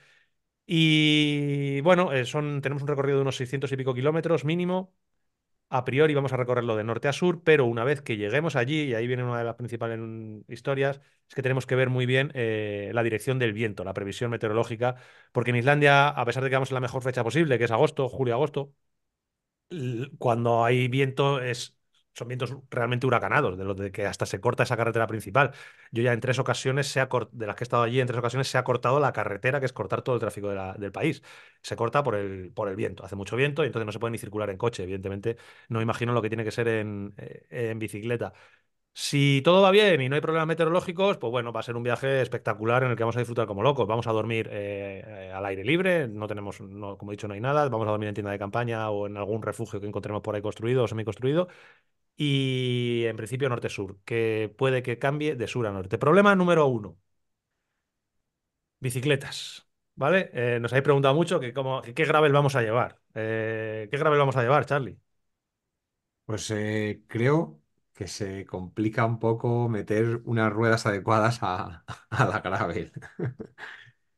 Y bueno, eh, son, tenemos un recorrido de unos 600 y pico kilómetros mínimo a priori vamos a recorrerlo de norte a sur, pero una vez que lleguemos allí, y ahí viene una de las principales historias, es que tenemos que ver muy bien eh, la dirección del viento, la previsión meteorológica, porque en Islandia, a pesar de que vamos en la mejor fecha posible, que es agosto, julio-agosto, cuando hay viento es son vientos realmente huracanados, de los de que hasta se corta esa carretera principal. Yo ya en tres ocasiones, se ha de las que he estado allí, en tres ocasiones se ha cortado la carretera, que es cortar todo el tráfico del país. Se corta por el, por el viento, hace mucho viento y entonces no se puede ni circular en coche, evidentemente. No imagino lo que tiene que ser en, eh, bicicleta. Si todo va bien y no hay problemas meteorológicos, pues bueno, va a ser un viaje espectacular en el que vamos a disfrutar como locos. Vamos a dormir eh, al aire libre, no tenemos, como he dicho, no hay nada. Vamos a dormir en tienda de campaña o en algún refugio que encontremos por ahí construido o semi construido y en principio norte-sur, que puede que cambie de sur a norte. Problema número uno. Bicicletas. ¿Vale? Eh, nos habéis preguntado mucho que qué gravel vamos a llevar. Eh, ¿Qué gravel vamos a llevar, Charlie? Pues eh, creo que se complica un poco meter unas ruedas adecuadas a, [LAUGHS] a la gravel.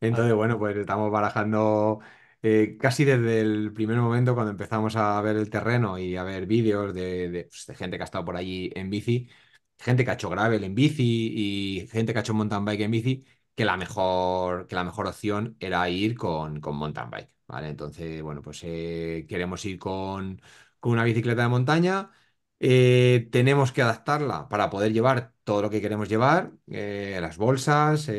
Entonces, bueno, pues estamos barajando eh, casi desde el primer momento cuando empezamos a ver el terreno y a ver vídeos pues, de, gente que ha estado por allí en bici, gente que ha hecho gravel en bici y gente que ha hecho mountain bike en bici, que la mejor, que la mejor opción era ir con, con mountain bike, ¿vale? Entonces, bueno, pues eh, queremos ir con, una bicicleta de montaña. Eh, tenemos que adaptarla para poder llevar todo lo que queremos llevar, las bolsas,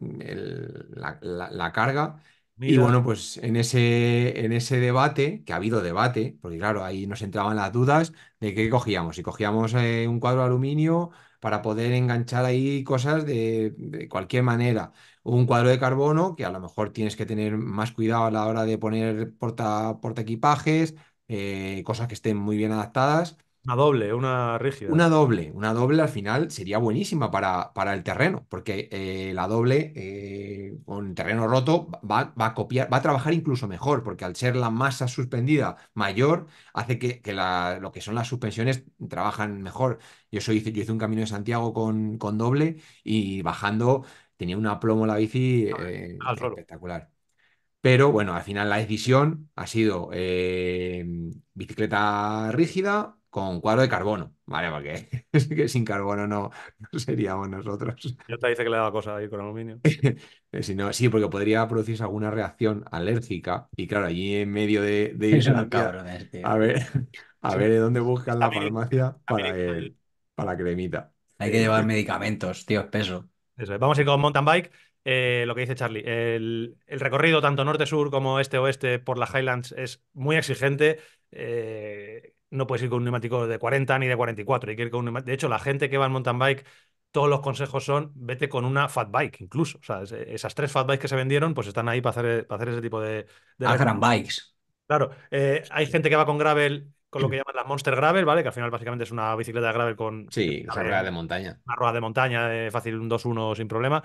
la, la, carga, y bueno, pues en ese, en ese debate, que ha habido debate, porque claro, ahí nos entraban las dudas de qué cogíamos. Si cogíamos eh, un cuadro de aluminio para poder enganchar ahí cosas de, cualquier manera. Un cuadro de carbono, que a lo mejor tienes que tener más cuidado a la hora de poner porta, equipajes, eh, cosas que estén muy bien adaptadas. Una doble, una rígida. Una doble, una doble al final sería buenísima para, para el terreno, porque eh, la doble eh, con terreno roto va, a copiar, va a trabajar incluso mejor, porque al ser la masa suspendida mayor, hace que, lo que son las suspensiones trabajan mejor. Yo, soy, yo hice un camino de Santiago con, con doble y bajando tenía una plomo la bici ah, eh, espectacular. Pero bueno, al final la decisión ha sido bicicleta rígida con cuadro de carbono, ¿vale? Porque [LAUGHS] que sin carbono no, seríamos nosotros. Yo te dice que le daba cosa ahí con aluminio. [LAUGHS] Eh, sí, porque podría producirse alguna reacción alérgica y claro, allí en medio de... de [LAUGHS] Eso A ver, a ver de dónde buscan la farmacia para, el, para la cremita. Hay que llevar eh, medicamentos, tío, es peso. Vamos a ir con mountain bike. Eh, lo que dice Charlie, el, el recorrido tanto norte-sur como este-oeste por las Highlands es muy exigente. Eh, no puedes ir con un neumático de 40 ni de 44. que con De hecho, la gente que va en mountain bike, todos los consejos son vete con una fat bike, incluso. O sea, esas tres fat bikes que se vendieron, pues están ahí para hacer, para hacer ese tipo de. gran bikes. Claro, eh, hay gente que va con gravel, con lo que llaman las Monster Gravel, ¿vale? Que al final básicamente es una bicicleta de gravel con. Sí, una rueda de montaña. Una rueda de montaña, eh, fácil, un 2-1 sin problema.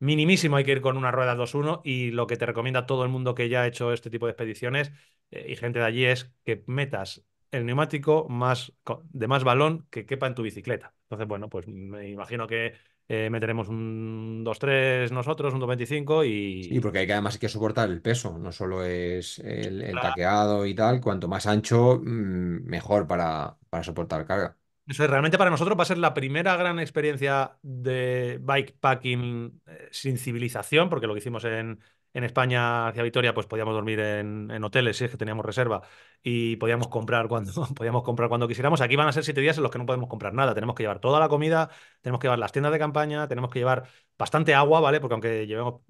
Minimísimo hay que ir con una rueda 2-1 y lo que te recomienda todo el mundo que ya ha hecho este tipo de expediciones eh, y gente de allí es que metas el neumático más, de más balón que quepa en tu bicicleta. Entonces, bueno, pues me imagino que eh, meteremos un 2.3 nosotros, un 2.25 y... Sí, porque hay que, además hay que soportar el peso, no solo es el, taqueado y tal, cuanto más ancho, mm, mejor para, para soportar carga. Eso es, realmente para nosotros va a ser la primera gran experiencia de bikepacking eh, sin civilización, porque lo que hicimos en, en España hacia Vitoria, pues podíamos dormir en, hoteles, si es que teníamos reserva, y podíamos comprar [LAUGHS] cuando podíamos comprar cuando quisiéramos. Aquí van a ser siete días en los que no podemos comprar nada. Tenemos que llevar toda la comida, tenemos que llevar las tiendas de campaña, tenemos que llevar bastante agua, ¿vale? Porque aunque llevemos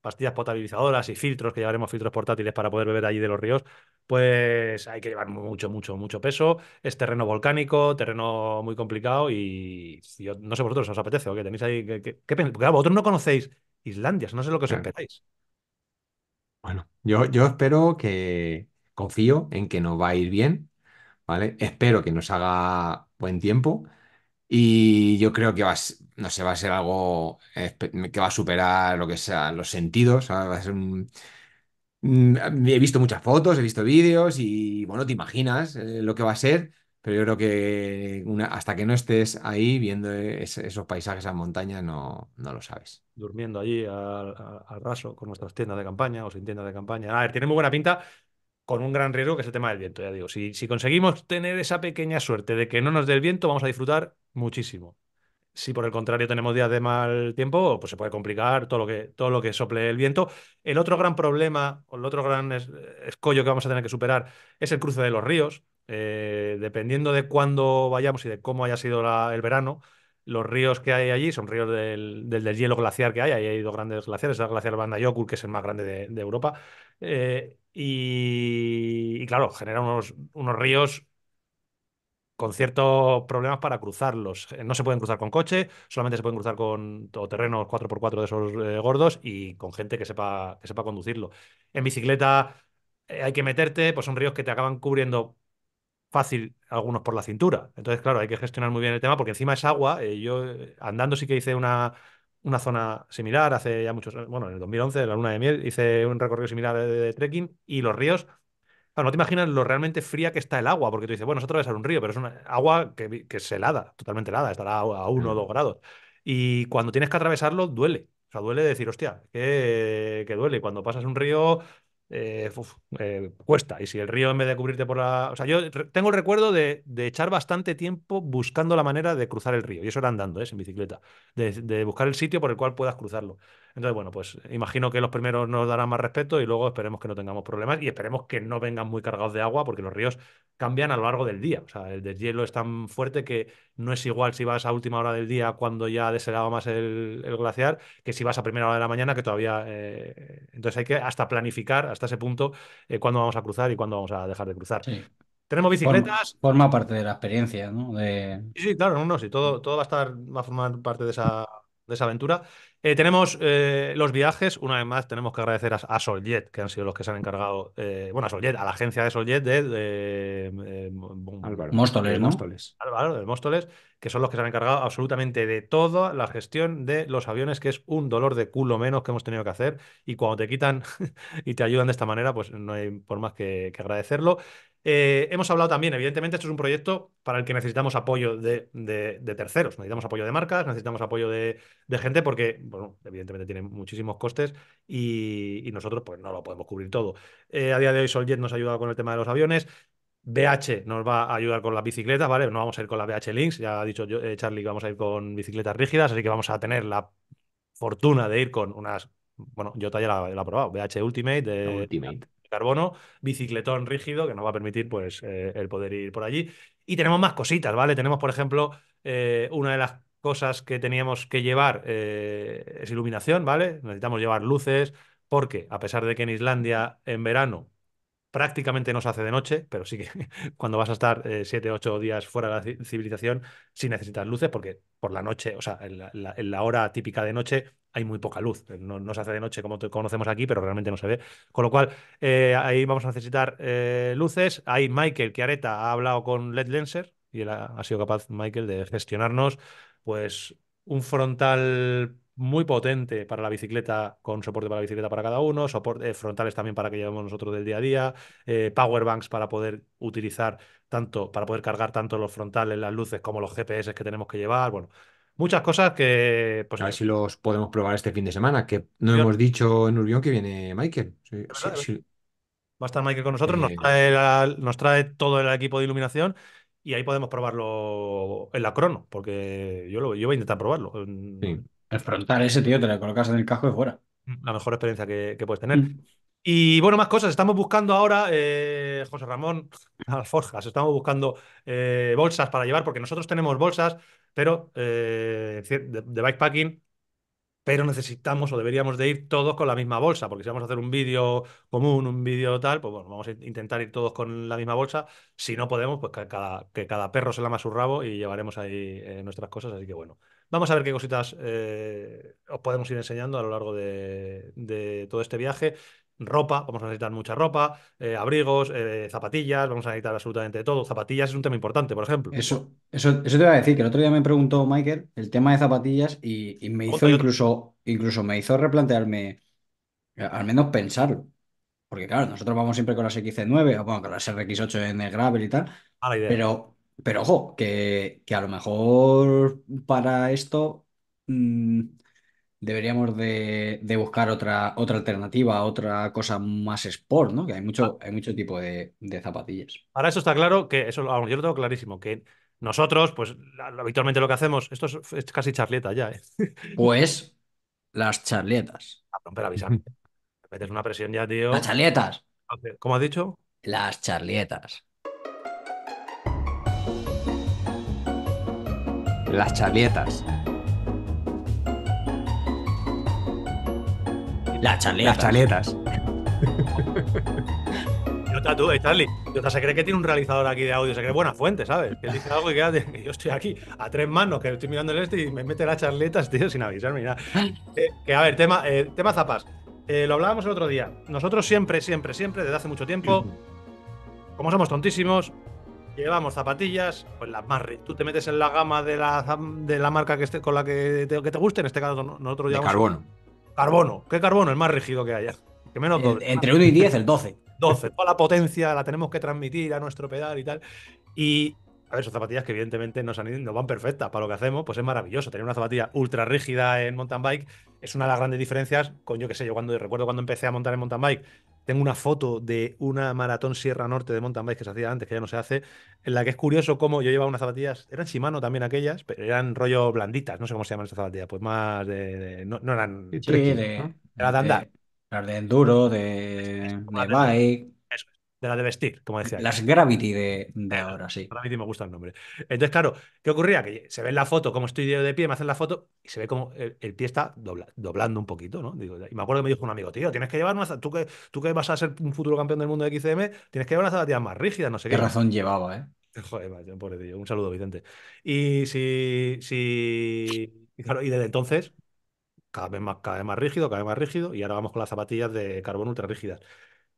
pastillas potabilizadoras y filtros, que llevaremos filtros portátiles para poder beber allí de los ríos, pues hay que llevar mucho, mucho, mucho peso. Es terreno volcánico, terreno muy complicado y no sé vosotros, ¿os apetece o qué tenéis ahí? ¿Qué, porque vosotros no conocéis Islandia, no sé lo que os esperáis. Bueno, yo, espero que, confío en que nos va a ir bien, ¿vale? Espero que nos haga buen tiempo y yo creo que va a, no va a ser algo que va a superar lo que sea, los sentidos, mm, He visto muchas fotos, he visto vídeos y bueno, te imaginas eh, lo que va a ser, pero yo creo que una, hasta que no estés ahí viendo esos paisajes, esas montañas, no, no lo sabes. Durmiendo allí al, raso con nuestras tiendas de campaña o sin tiendas de campaña. A ver, tiene muy buena pinta con un gran riesgo que es el tema del viento, ya digo. Si, si conseguimos tener esa pequeña suerte de que no nos dé el viento, vamos a disfrutar muchísimo. Si por el contrario tenemos días de mal tiempo, pues se puede complicar todo lo que, todo lo que sople el viento. El otro gran problema, o el otro gran escollo que vamos a tener que superar es el cruce de los ríos eh, dependiendo de cuándo vayamos y de cómo haya sido el verano, los ríos que hay allí son ríos del, hielo glaciar que hay. Ahí hay dos grandes glaciares, el glaciar banda que es el más grande de, Europa. Eh, y, claro, genera unos, ríos con ciertos problemas para cruzarlos. Eh, no se pueden cruzar con coche, solamente se pueden cruzar con terrenos 4x4 de esos gordos y con gente que sepa, que sepa conducirlo. En bicicleta hay que meterte, pues son ríos que te acaban cubriendo fácil algunos por la cintura. Entonces, claro, hay que gestionar muy bien el tema porque encima es agua. Eh, yo eh, andando sí que hice una, una zona similar hace ya muchos años, eh, bueno, en el 2011, en la luna de miel, hice un recorrido similar de, trekking y los ríos. no te imaginas lo realmente fría que está el agua, porque tú dices, bueno, es atravesar un río, pero es una agua que, que helada, totalmente helada, estará a uno o mm. dos grados. Y cuando tienes que atravesarlo, duele. O sea, duele decir, hostia, que, que duele. Cuando pasas un río, eh, eh, cuesta. Y si el río en vez de cubrirte por la... O sea, yo tengo el recuerdo de, de, echar bastante tiempo buscando la manera de cruzar el río. Y eso era andando, ¿eh? En bicicleta. de buscar el sitio por el cual puedas cruzarlo. Entonces, bueno, pues imagino que los primeros nos darán más respeto y luego esperemos que no tengamos problemas y esperemos que no vengan muy cargados de agua porque los ríos cambian a lo largo del día. O sea, el deshielo es tan fuerte que no es igual si vas a última hora del día cuando ya ha más el, glaciar que si vas a primera hora de la mañana que todavía... Eh, entonces hay que hasta planificar hasta ese punto eh, cuándo vamos a cruzar y cuándo vamos a dejar de cruzar. Tenemos bicicletas. Forma, parte de la experiencia, ¿no? Sí, sí, claro, no, no, sí, todo, todo va a estar, va a formar parte de esa, de esa aventura. Eh, tenemos eh, los viajes. Una vez más, tenemos que agradecer a, Soljet, que han sido los que se han encargado. Eh, bueno, a Soljet, a la agencia de Soljet de. Móstoles, que son los que se han encargado absolutamente de toda la gestión de los aviones, que es un dolor de culo menos que hemos tenido que hacer. Y cuando te quitan [LAUGHS] y te ayudan de esta manera, pues no hay por más que agradecerlo. Eh, hemos hablado también, evidentemente, esto es un proyecto para el que necesitamos apoyo de, terceros, necesitamos apoyo de marcas, necesitamos apoyo de, gente porque, bueno, evidentemente tiene muchísimos costes y, nosotros pues no lo podemos cubrir todo. Eh, a día de hoy Soljet nos ha ayudado con el tema de los aviones, BH nos va a ayudar con las bicicletas, ¿vale? No vamos a ir con las BH Links, ya ha dicho eh, Charlie que vamos a ir con bicicletas rígidas, así que vamos a tener la fortuna de ir con unas, bueno, yo ya la, la he probado, BH Ultimate. De, Ultimate carbono, bicicletón rígido que nos va a permitir pues, eh, el poder ir por allí. Y tenemos más cositas, ¿vale? Tenemos, por ejemplo, eh, una de las cosas que teníamos que llevar eh, es iluminación, ¿vale? Necesitamos llevar luces porque a pesar de que en Islandia en verano prácticamente no se hace de noche, pero sí que [LAUGHS] cuando vas a estar 7, ocho 8 días fuera de la civilización, sí necesitas luces, porque por la noche, o sea, en la hora típica de noche, hay muy poca luz. No, se hace de noche como conocemos aquí, pero realmente no se ve. Con lo cual, eh, ahí vamos a necesitar eh, luces. Ahí Michael que Areta ha hablado con LED Lenser y él ha, sido capaz, Michael, de gestionarnos pues un frontal muy potente para la bicicleta, con soporte para la bicicleta para cada uno, soportes eh, frontales también para que llevemos nosotros del día a día, powerbanks power banks para poder utilizar tanto, para poder cargar tanto los frontales, las luces, como los GPS que tenemos que llevar. Bueno, Muchas cosas que. Pues, a ver eh, si los podemos probar este fin de semana, que no hemos dicho en Urbión que viene Michael. Va a estar Michael con nosotros, eh, nos trae, todo el equipo de iluminación y ahí podemos probarlo en la crono, porque yo, lo, yo voy a intentar probarlo. ese, tío, te lo colocas en el casco y fuera. La mejor experiencia que, puedes tener. Mm. Y bueno, más cosas. Estamos buscando ahora, eh, José Ramón, alforjas, estamos buscando bolsas para llevar, porque nosotros tenemos bolsas pero eh, de, bikepacking, pero necesitamos o deberíamos de ir todos con la misma bolsa, porque si vamos a hacer un vídeo común, un vídeo tal, pues bueno, vamos a intentar ir todos con la misma bolsa. Si no podemos, pues que cada, que cada perro se lama su rabo y llevaremos ahí eh, nuestras cosas, así que bueno. Vamos a ver qué cositas eh, os podemos ir enseñando a lo largo de, de, todo este viaje ropa, vamos a necesitar mucha ropa, eh, abrigos, eh, zapatillas, vamos a necesitar absolutamente todo. Zapatillas es un tema importante, por ejemplo. Eso, eso, eso te voy a decir, que el otro día me preguntó Michael el tema de zapatillas y, me hizo incluso, incluso me hizo replantearme, eh, al menos pensarlo. Porque claro, nosotros vamos siempre con las XC9 o bueno, con las RX8 en gravel y tal. Pero, pero ojo, que, que, a lo mejor para esto... Mm, deberíamos de, buscar otra, otra alternativa, otra cosa más sport, ¿no? Que hay mucho, ah. hay mucho tipo de, zapatillas. Ahora eso está claro, que eso yo lo tengo clarísimo, que nosotros, pues habitualmente lo que hacemos, esto es, casi charleta ya, ¿eh? [LAUGHS] Pues las charletas. A romper avisando [LAUGHS] metes una presión ya, tío. Las charletas. ¿Cómo has dicho? Las charletas. Las charletas. Las chaletas. Las [LAUGHS] eh, se cree que tiene un realizador aquí de audio, se cree buena fuente, ¿sabes? Que dice algo y queda yo estoy aquí a tres manos, que estoy mirando el este y me mete las charletas, tío, sin avisarme nada. [LAUGHS] Eh, que a ver, tema, eh, tema zapas. lo hablábamos el otro día. Nosotros siempre, siempre, siempre, desde hace mucho tiempo, como somos tontísimos, llevamos zapatillas, pues las más Tú te metes en la gama de la, de la marca que esté, con la que te, guste, en este caso nosotros llevamos. Carbón. Carbono. ¿Qué carbono? El más rígido que haya. Que menos Entre 1 y 10, el 12. 12. Toda la potencia la tenemos que transmitir a nuestro pedal y tal. Y a ver, zapatillas que evidentemente nos, van perfectas para lo que hacemos, pues es maravilloso. Tener una zapatilla ultra rígida en mountain bike es una de las grandes diferencias con yo que sé, yo cuando recuerdo cuando empecé a montar en mountain bike, tengo una foto de una maratón Sierra Norte de mountain bike que se hacía antes, que ya no se hace, en la que es curioso cómo yo llevaba unas zapatillas, eran Shimano también aquellas, pero eran rollo blanditas, no sé cómo se llaman esas zapatillas, pues más de... no, eran... de, Era de De, enduro, de, de bike de la de vestir, como decía. Las Gravity de, ahora, sí. Gravity me gusta el nombre. Entonces, claro, ¿qué ocurría? Que se ve en la foto, como estoy de pie, me hacen la foto y se ve como el, pie está doblando un poquito, ¿no? Digo, y me acuerdo que me dijo un amigo, tío, tienes que llevar una tú que, tú que vas a ser un futuro campeón del mundo de XCM, tienes que llevar una zapatillas más rígida, no sé qué. Qué razón llevaba, ¿eh? [LAUGHS] Joder, Un saludo, Vicente. Y si, si... claro, y desde entonces, cada vez, más, cada vez más rígido, cada vez más rígido, y ahora vamos con las zapatillas de carbón ultra rígidas.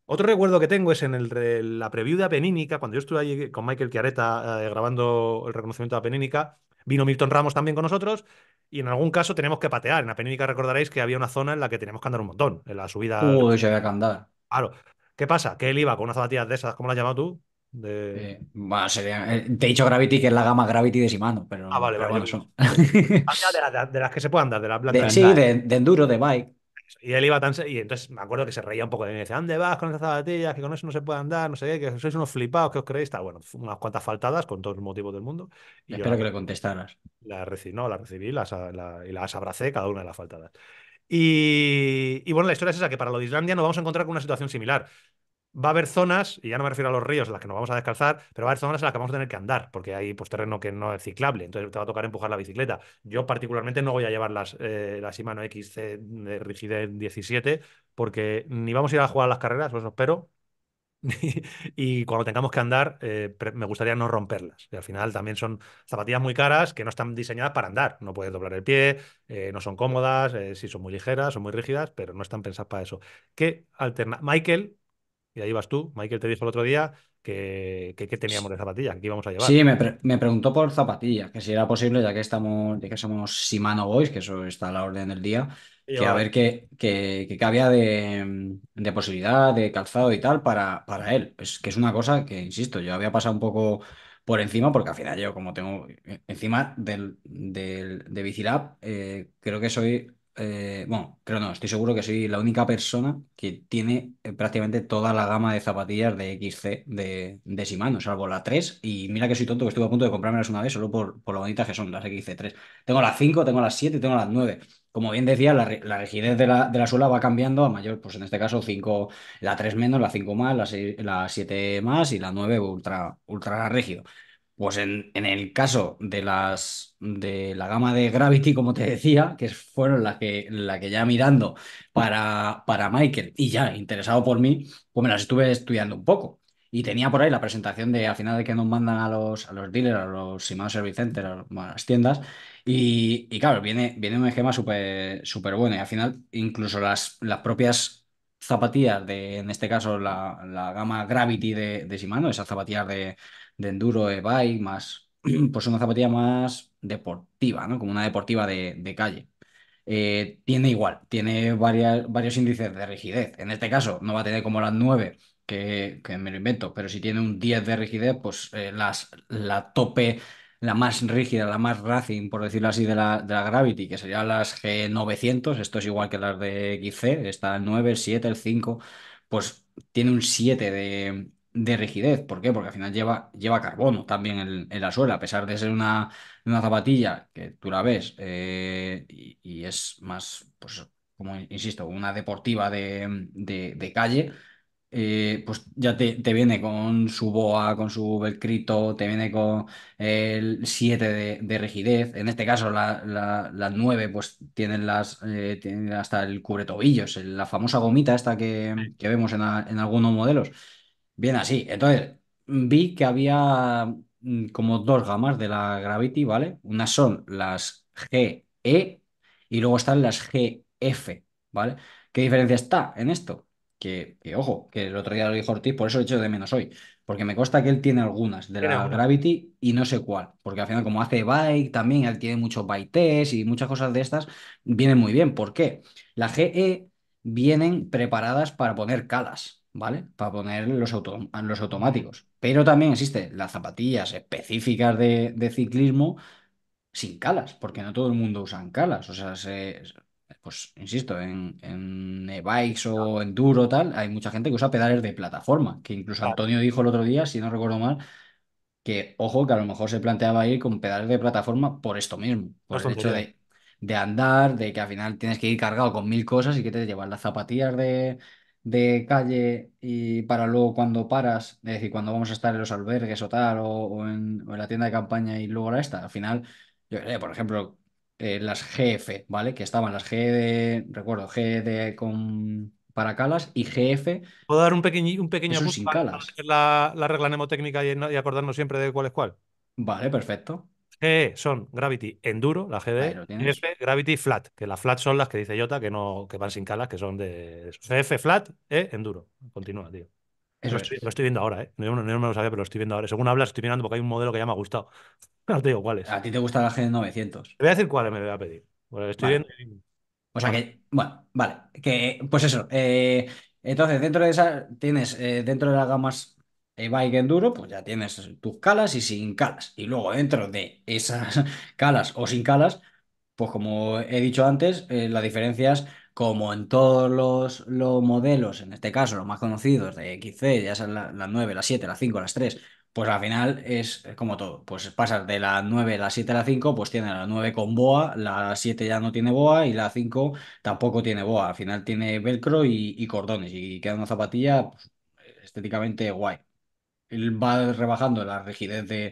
Otro recuerdo que tengo es en el, la preview de Apenínica, cuando yo estuve allí con Michael Chiareta eh, grabando el reconocimiento de Apenínica, vino Milton Ramos también con nosotros y en algún caso tenemos que patear. En Apenínica recordaréis que había una zona en la que teníamos que andar un montón, en la subida. Uy, se había que andar. Claro. ¿Qué pasa? Que él iba con unas zapatillas de esas, ¿cómo las has tú? Eh, eh, te he dicho Gravity, que es la gama Gravity de Shimano, pero. Ah, vale, vale. Ah, de, las que se puedan andar? de las Sí, de, enduro, de Mike y él iba tan. Y entonces me acuerdo que se reía un poco de mí. Y decía, ¿dónde vas con esas zapatillas? Que con eso no se puede andar, no sé qué, que sois unos flipados, que os creéis. Está, bueno, unas cuantas faltadas con todos los motivos del mundo. Y Espero que le contestaras. La no, la recibí las, y las abracé cada una de las faltadas. Y, y, bueno, la historia es esa, que para lo de Islandia nos vamos a encontrar con una situación similar va a haber zonas, y ya no me refiero a los ríos en las que nos vamos a descalzar, pero va a haber zonas en las que vamos a tener que andar, porque hay pues, terreno que no es ciclable, entonces te va a tocar empujar la bicicleta. Yo particularmente no voy a llevar las, eh, la Shimano XC de rigidez 17, porque ni vamos a ir a jugar las carreras, eso espero, [LAUGHS] y cuando tengamos que andar, eh, me gustaría no romperlas. Y al final también son zapatillas muy caras que no están diseñadas para andar. No puedes doblar el pie, eh, no son cómodas, eh, sí son muy ligeras, son muy rígidas, pero no están pensadas para eso. ¿Qué alterna? Michael y ahí vas tú. Michael te dijo el otro día que, teníamos de zapatillas, que íbamos a llevar. Sí, me, preguntó por zapatillas, que si era posible, ya que estamos, ya que somos Simano Boys, que eso está a la orden del día, que a ver qué, qué, había de, posibilidad, de calzado y tal para, para él. Es que es una cosa que, insisto, yo había pasado un poco por encima, porque al final yo como tengo eh, encima del, de Bicilab, eh, creo que soy eh, bueno, creo no, estoy seguro que soy la única persona que tiene eh, prácticamente toda la gama de zapatillas de XC de, de Shimano, salvo la 3. Y mira que soy tonto que estuve a punto de comprármelas una vez solo por, por lo bonitas que son las XC3. Tengo las 5, tengo las 7 y tengo las 9. Como bien decía, la, rigidez de la, de suela va cambiando a mayor, pues en este caso 5, la 3 menos, la 5 más, la, 7 más y la 9 ultra, ultra rígido. Pues en, el caso de las de la gama de Gravity, como te decía, que fueron las que, la que ya mirando para, para Michael y ya interesado por mí, pues me las estuve estudiando un poco. Y tenía por ahí la presentación de al final de que nos mandan a los, a los dealers, a los Simano Service Center, a, las tiendas. Y, y claro, viene, viene un esquema súper bueno. Y al final, incluso las, las propias zapatillas de, en este caso, la, gama Gravity de, de Shimano, esas zapatillas de, de enduro, e bike, más, [CLEARS THROAT] pues una zapatilla más deportiva, ¿no? Como una deportiva de, calle. Eh, tiene igual, tiene varios índices de rigidez. En este caso no va a tener como las 9, que, me lo invento, pero si tiene un 10 de rigidez, pues eh, las, la tope, la más rígida, la más racing, por decirlo así, de de la Gravity, que serían las G900, esto es igual que las de XC, está el 9, el 7, el 5, pues tiene un 7 de, de rigidez. ¿Por qué? Porque al final lleva, lleva carbono también en, la suela, a pesar de ser una, una zapatilla que tú la ves eh, y, es más, pues, como insisto, una deportiva de, calle. Eh, pues ya te, viene con su boa, con su velcrito, te viene con el 7 de, rigidez. En este caso, las la, 9 pues tienen, las, eh, tienen hasta el cubretobillos, la famosa gomita esta que, vemos en, en algunos modelos Bien así. Entonces, vi que había mm, como dos gamas de la Gravity, ¿vale? Unas son las GE y luego están las GF, ¿vale? ¿Qué diferencia está en esto? Que, ojo, que el otro día lo dijo Ortiz, por eso lo he hecho de menos hoy, porque me consta que él tiene algunas de la Gravity y no sé cuál, porque al final como hace bike también, él tiene muchos bike y muchas cosas de estas, vienen muy bien. ¿Por qué? Las GE vienen preparadas para poner calas. ¿vale? Para poner los, los automáticos. Pero también existen las zapatillas específicas de, ciclismo sin calas, porque no todo el mundo usa calas. O sea, pues insisto, en, en e-bikes o enduro tal, hay mucha gente que usa pedales de plataforma, que incluso Antonio dijo el otro día, si no recuerdo mal, que ojo, que a lo mejor se planteaba ir con pedales de plataforma por esto mismo, por el hecho de, de andar, de que al final tienes que ir cargado con mil cosas y que te llevas las zapatillas de, de calle y para luego cuando paras, es decir, cuando vamos a estar en los albergues o tal, o, en, la tienda de campaña y luego la esta, al final, yo, veré por ejemplo, eh, las GF, ¿vale? Que estaban las G de, recuerdo, G de con para calas y GF. Puedo dar un, pequeño, un pequeño La, la, regla mnemotécnica y acordarnos siempre de cuál es cuál. Vale, perfecto. EE, son Gravity Enduro, la GD, F Gravity Flat, que las Flat son las que dice Jota que no que van sin calas, que son de, CF Flat, E Enduro. Continúa, tío. Eso lo, estoy, viendo ahora, ¿eh? No, me lo sabía, pero lo estoy viendo ahora. Según hablas, estoy mirando porque hay un modelo que ya me ha gustado. [LAUGHS] No te digo cuál ¿A ti te gusta la GD900? Te voy a decir cuál me voy a pedir. Bueno, estoy viendo... O sea que, bueno, vale. pues eso. Eh, entonces, dentro de esas tienes eh, dentro de las gamas e eh, bike enduro, pues ya tienes tus calas y sin calas. Y luego dentro de esas [LAUGHS] calas o sin calas, pues como he dicho antes, eh, la diferencia es como en todos los, modelos, en este caso los más conocidos de XC, ya son las la 9, las 7, las 5, las 3, pues al final es como todo, pues pasas de pues la 9, la 7, la 5, pues tiene la 9 con boa, la 7 ya no tiene boa y la 5 tampoco tiene boa, al final tiene velcro y, cordones y queda una zapatilla pues, estéticamente guay va rebajando la rigidez de,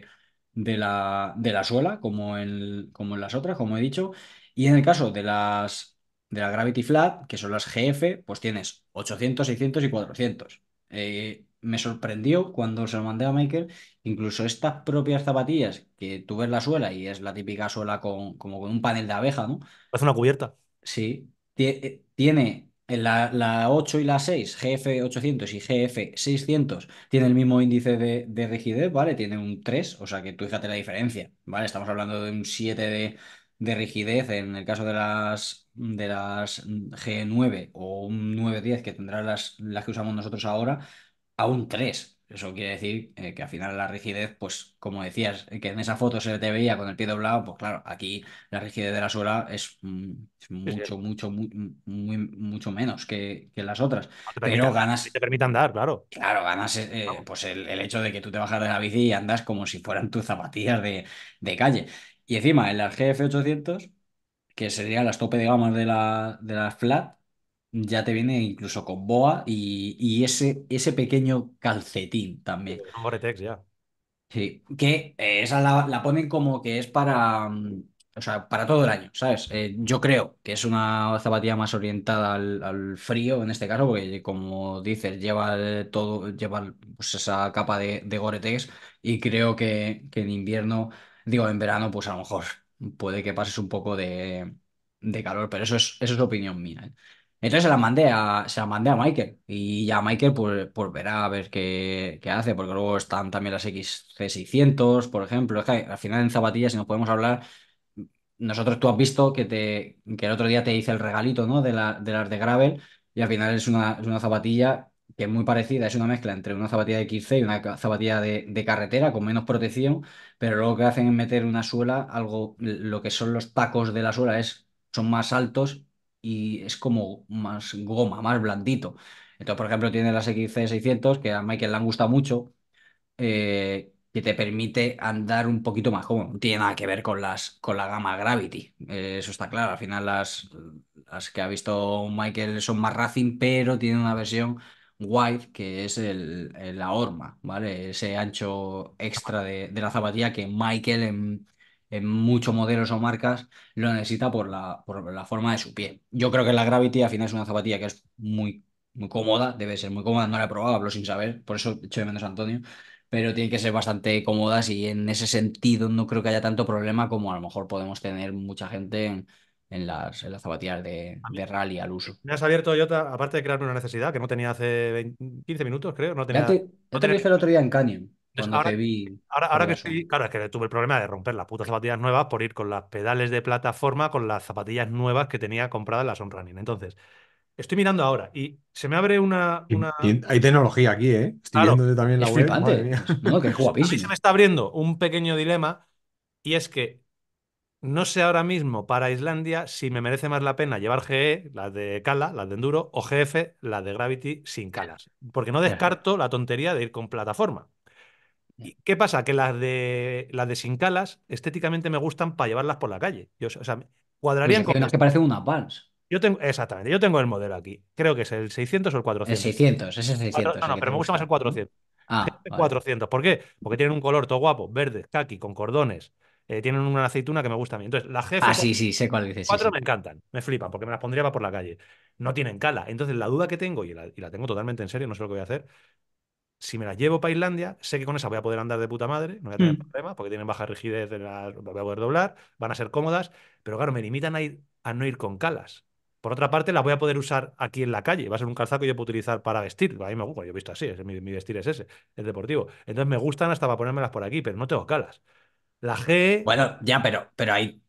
la, de la suela, como en, como en las otras, como he dicho. Y en el caso de las de la Gravity Flat, que son las GF, pues tienes 800, 600 y 400. Eh, me sorprendió cuando se lo mandé a Michael, incluso estas propias zapatillas que tú ves la suela y es la típica suela con, como con un panel de abeja, ¿no? Hace una cubierta. Sí, eh, tiene la, 8 y la 6, GF800 y GF600, tienen el mismo índice de, rigidez, ¿vale? tiene un 3, o sea que tú fíjate la diferencia, ¿vale? Estamos hablando de un 7 de, rigidez en el caso de las, de las G9 o un 910 que tendrán las, las que usamos nosotros ahora, a un 3. Eso quiere decir eh, que al final la rigidez, pues como decías, eh, que en esa foto se te veía con el pie doblado, pues claro, aquí la rigidez de la suela es, mm, mucho, mucho, muy, mucho menos que, que las otras. Ah, Pero ganas. Te permite andar, claro. Claro, ganas eh, pues el, hecho de que tú te bajas de la bici y andas como si fueran tus zapatillas de, calle. Y encima, en las GF800, que serían las tope de gama de, la, de las flat, ya te viene incluso con boa y, ese, ese pequeño calcetín también. goretex ya. Sí, que eh, esa la, la, ponen como que es para, mm, o sea, para todo el año, ¿sabes? Eh, yo creo que es una zapatilla más orientada al, frío en este caso, porque como dices, lleva todo, lleva pues, esa capa de, de y creo que, en invierno, digo, en verano, pues a lo mejor puede que pases un poco de, de calor, pero eso es, eso es opinión mía. ¿eh? Entonces se la mandé a, se la mandé a Michael y ya Michael pues, pues verá a ver qué, hace, porque luego están también las XC600, por ejemplo. Es que al final en zapatillas, si nos podemos hablar, nosotros tú has visto que, te, que el otro día te hice el regalito ¿no? de, la, de las de Gravel y al final es una, zapatilla que es muy parecida, es una mezcla entre una zapatilla de XC y una zapatilla de, carretera con menos protección, pero lo que hacen es meter una suela, algo, lo que son los tacos de la suela es, son más altos y es como más goma, más blandito. Entonces, por ejemplo, tiene las XC600, que a Michael le han gustado mucho, eh, que te permite andar un poquito más cómodo. No tiene nada que ver con, las, con la gama Gravity, eh, eso está claro. Al final las, las que ha visto Michael son más racing, pero tiene una versión wide, que es el, la horma, ¿vale? Ese ancho extra de, de la zapatilla que Michael en, em, muchos modelos o marcas lo necesita por la, la forma de su pie. Yo creo que la Gravity al final es una zapatilla que es muy, muy cómoda, debe ser muy cómoda, no la he probado, hablo sin saber, por eso hecho de menos a Antonio, pero tiene que ser bastante cómoda, y en ese sentido no creo que haya tanto problema como a lo mejor podemos tener mucha gente en, las, zapatillas de, de, rally al uso. Me has abierto, Jota, aparte de crearme una necesidad que no tenía hace 15 minutos, creo. No te, no te el otro día en Canyon ahora, que claro, es que tuve el problema de romper las putas zapatillas nuevas por ir con las pedales de plataforma con las zapatillas nuevas que tenía compradas la son Running. Entonces, estoy mirando ahora y se me abre una. hay tecnología aquí, ¿eh? Estoy también la web. [LAUGHS] No, que [LAUGHS] se me está abriendo un pequeño dilema y es que no sé ahora mismo para Islandia si me merece más la pena llevar GE, las de Cala, las de Enduro, o GF, las de Gravity sin calas. Porque no descarto la tontería de ir con plataforma. ¿Qué pasa? Que las de las de sin calas estéticamente me gustan para llevarlas por la calle. Yo, o sea, cuadrarían con. Las que parecen una Vans. Yo tengo, exactamente, yo tengo el modelo aquí. Creo que es el 600 o el 400. El 600, ese es el 600. no, no, pero me gusta más el 400. Ah, el 400. ¿Por qué? Porque tienen un color todo guapo, verde, kaki, con cordones. Eh, tienen una aceituna que me gusta a mí. Entonces, la jefa. Ah, sí, sí, sé cuál dices. Cuatro me encantan, me flipan, porque me las pondría para por la calle. No tienen cala. Entonces, la duda que tengo, y la, y la tengo totalmente en serio, no sé lo que voy a hacer, si me las llevo para Islandia, sé que con esa voy a poder andar de puta madre, no voy a tener mm. problemas porque tienen baja rigidez, la, voy a poder doblar, van a ser cómodas, pero claro, me limitan a, no ir con calas. Por otra parte, las voy a poder usar aquí en la calle. Va a ser un calzado que yo puedo utilizar para vestir. A mí me gusta, yo he visto así, mi, vestir es ese, es deportivo. Entonces me gustan hasta para ponérmelas por aquí, pero no tengo calas. La G. Bueno, ya, pero, pero ahí,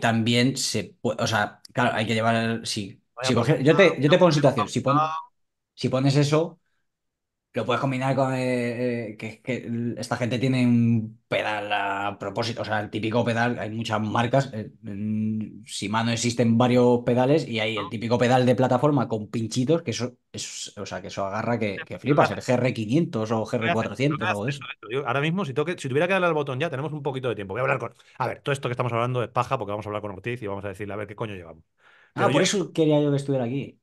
también se puede. O sea, claro, hay que llevar. El, si pues, yo, te, pongo en situación. Si, si pones eso, lo puedes combinar con eh, eh, que, que, esta gente tiene un pedal a propósito, o sea, el típico pedal, hay muchas marcas, eh, mm, si más existen varios pedales y hay el típico pedal de plataforma con pinchitos, que eso, es, o sea, que eso agarra que, que flipas, el GR500 o GR400 o eso. ahora mismo, si, si tuviera que darle al botón ya, tenemos un poquito de tiempo, voy a hablar con... A ver, todo esto que estamos hablando es paja porque vamos a hablar con Ortiz y vamos a decirle a ver qué coño llevamos ah, por eso quería yo que estuviera aquí.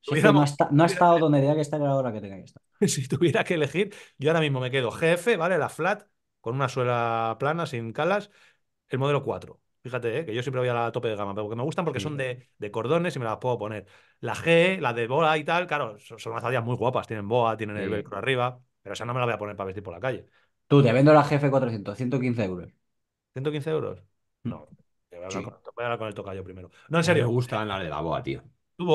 no, ha, estado donde tenía que estar ahora que tenga que estar. [LAUGHS] Si tuviera que elegir, yo ahora mismo me quedo GF, ¿vale? La flat, con una suela plana, sin calas, el modelo 4. Fíjate, ¿eh? que yo siempre voy a la tope de gama, pero que me gustan porque son de, cordones y me las puedo poner. La G, la de boa y tal, claro, son, unas zapatillas muy guapas. Tienen boa, tienen el velcro arriba, pero esa no me la voy a poner para vestir por la calle. Tú, te vendo la GF400, 115 euros. ¿115 euros? No, voy a con, el tocayo primero. No, en serio. Me gustan las de la boa, tío.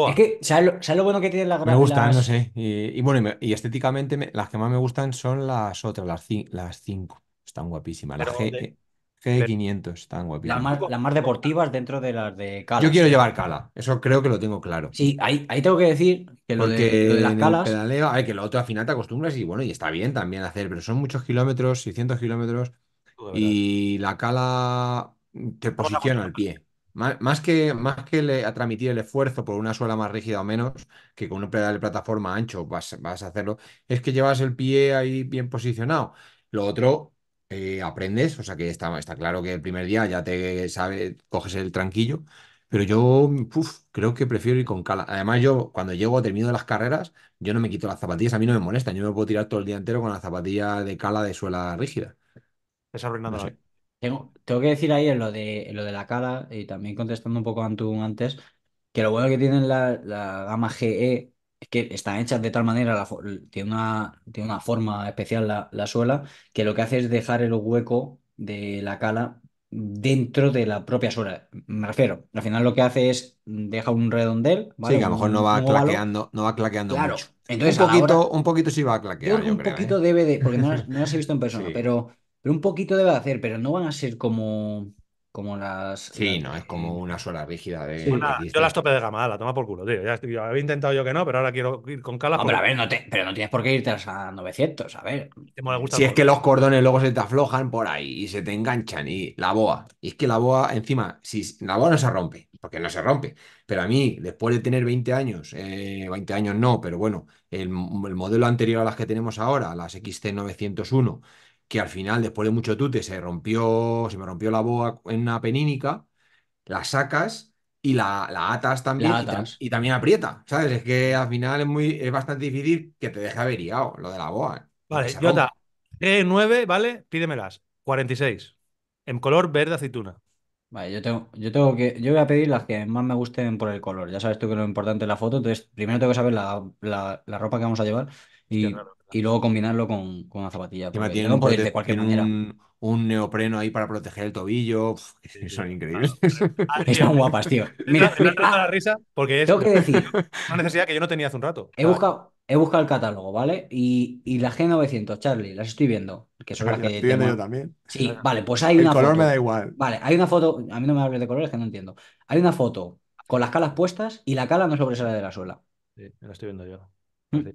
Es que, ¿sabes lo, bueno que tiene la Me gustan, no sé. Y, estéticamente las que más me gustan son las otras, las, las cinco. Están guapísimas. Las G, 500 están guapísimas. Las más, deportivas dentro de las de Cala. Yo quiero llevar Cala, eso creo que lo tengo claro. Sí, ahí, tengo que decir que lo, de, las Calas. que lo otro al final te acostumbras y bueno, y está bien también hacer, pero son muchos kilómetros, 600 kilómetros. Y la Cala te posiciona el pie. Más que, más que le, a transmitir el esfuerzo por una suela más rígida o menos, que con un pedal de plataforma ancho vas, a hacerlo, es que llevas el pie ahí bien posicionado. Lo otro, eh, aprendes, o sea que está, está claro que el primer día ya te sabes, coges el tranquillo, pero yo creo que prefiero ir con cala. Además, yo cuando llego, termino las carreras, yo no me quito las zapatillas, a mí no me molesta, yo me puedo tirar todo el día entero con la zapatilla de cala de suela rígida. Es arruinando tengo, que decir ahí en lo de, lo de la cala y también contestando un poco a Antun antes, que lo bueno que tienen la, gama GE es que está hecha de tal manera, tiene, una, tiene una forma especial la, suela, que lo que hace es dejar el hueco de la cala dentro de la propia suela. Me refiero, al final lo que hace es deja un redondel, ¿vale? Sí, a lo mejor no va claqueando, no va claqueando mucho. Entonces, un poquito, un poquito sí va a claquear. un poquito ¿eh? debe de, porque no las, [LAUGHS] no he visto en persona, pero pero un poquito debe hacer, pero no van a ser como, como las. Sí, no, es como una sola rígida de. Sí, yo las tope de gama, la toma por culo, tío. Ya había intentado yo que no, pero ahora quiero ir con cala. Hombre, a ver, no pero no tienes por qué irte a 900, a ver. Si es que los cordones luego se te aflojan por ahí y se te enganchan y la boa. Y es que la boa, encima, si la boa no se rompe, porque no se rompe. Pero a mí, después de tener 20 años, 20 eh, años no, pero bueno, el, el modelo anterior a las que tenemos ahora, las XT901, que al final, después de mucho tute, se rompió, se me rompió la boa en una penínica, la sacas y la, atas también Y, también aprieta, ¿sabes? Es que al final es, muy, es bastante difícil que te deje averiado lo de la boa. Vale, Jota, 9 ¿vale? Pídemelas, 46, en color verde aceituna. Vale, yo tengo, yo tengo que, yo voy a pedir las que más me gusten por el color. Ya sabes tú que lo importante es la foto, entonces primero tengo que saber la, ropa que vamos a llevar y y luego combinarlo con, con una zapatilla. que tienen cualquier Un, neopreno ahí para proteger el tobillo. son increíbles. [LAUGHS] Ah, Están guapas, tío. Mira, ah, porque es tengo que decir, [LAUGHS] una necesidad que yo no tenía hace un rato. He, buscado, he buscado el catálogo, ¿vale? Y, y la G900, Charlie, las estoy viendo. Que las estoy viendo yo también. Sí, vale, pues hay el una color me da igual. Vale, hay una foto. A mí no me hables de colores que no entiendo. Hay una foto con las calas puestas y la cala no sobresale de la suela. Sí, la estoy viendo yo. Mm.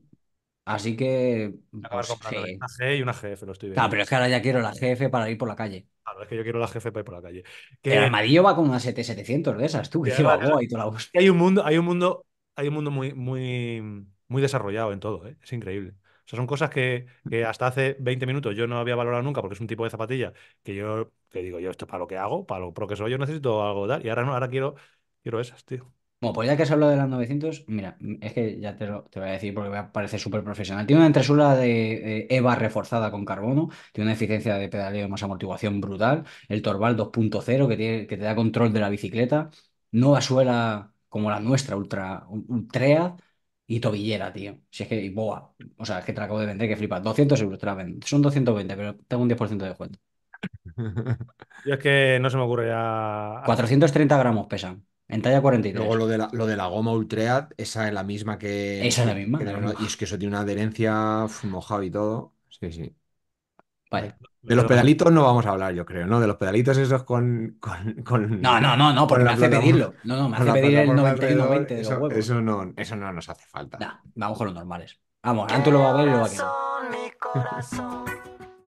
Así que. Acabar pues, comprando una G y una GF, lo estoy viendo. pero es que ahora ya quiero la GF para ir por la calle. Claro, es que yo quiero la GF para ir por la calle. El armadillo va con unas 700 de esas, tú. y Hay un mundo, hay un mundo, hay un mundo muy, muy, muy desarrollado en todo, ¿eh? es increíble. O sea, son cosas que, [LAUGHS] hasta hace 20 minutos yo no había valorado nunca porque es un tipo de zapatilla que yo digo, yo esto para lo que hago, para lo que soy, yo necesito algo tal. Y ahora no, ahora quiero, quiero esas, tío. Bueno, pues ya que has hablado de las 900, mira, es que ya te lo voy a decir porque me parece súper profesional. Tiene una entresuela de eh, EVA reforzada con carbono, tiene una eficiencia de pedaleo más amortiguación brutal, el Torval 2.0 que, tiene, que te da control de la bicicleta, nueva suela como la nuestra, ultra, ultrea y tobillera, tío. Si es que, y boa, o sea, es que te la acabo de vender, que flipas. 200 euros te la venden. Son 220, pero tengo un 10% de descuento. [LAUGHS] Yo es que no se me ocurre ya. 430 gramos pesan. En talla 43. Luego lo de la, lo de la goma Ultread, esa es la misma que. Esa es la misma. y es que eso tiene una adherencia mojado y todo. Sí, sí. Vale. De los pedalitos no vamos a hablar, yo creo, ¿no? De los pedalitos esos con. con, no, no, no, no, porque me hace pedirlo. No, no, me hace pedir el 91-20 de eso, los Eso no, eso no nos hace falta. vamos con los normales. Vamos, Anto lo va a ver y lo va a quedar.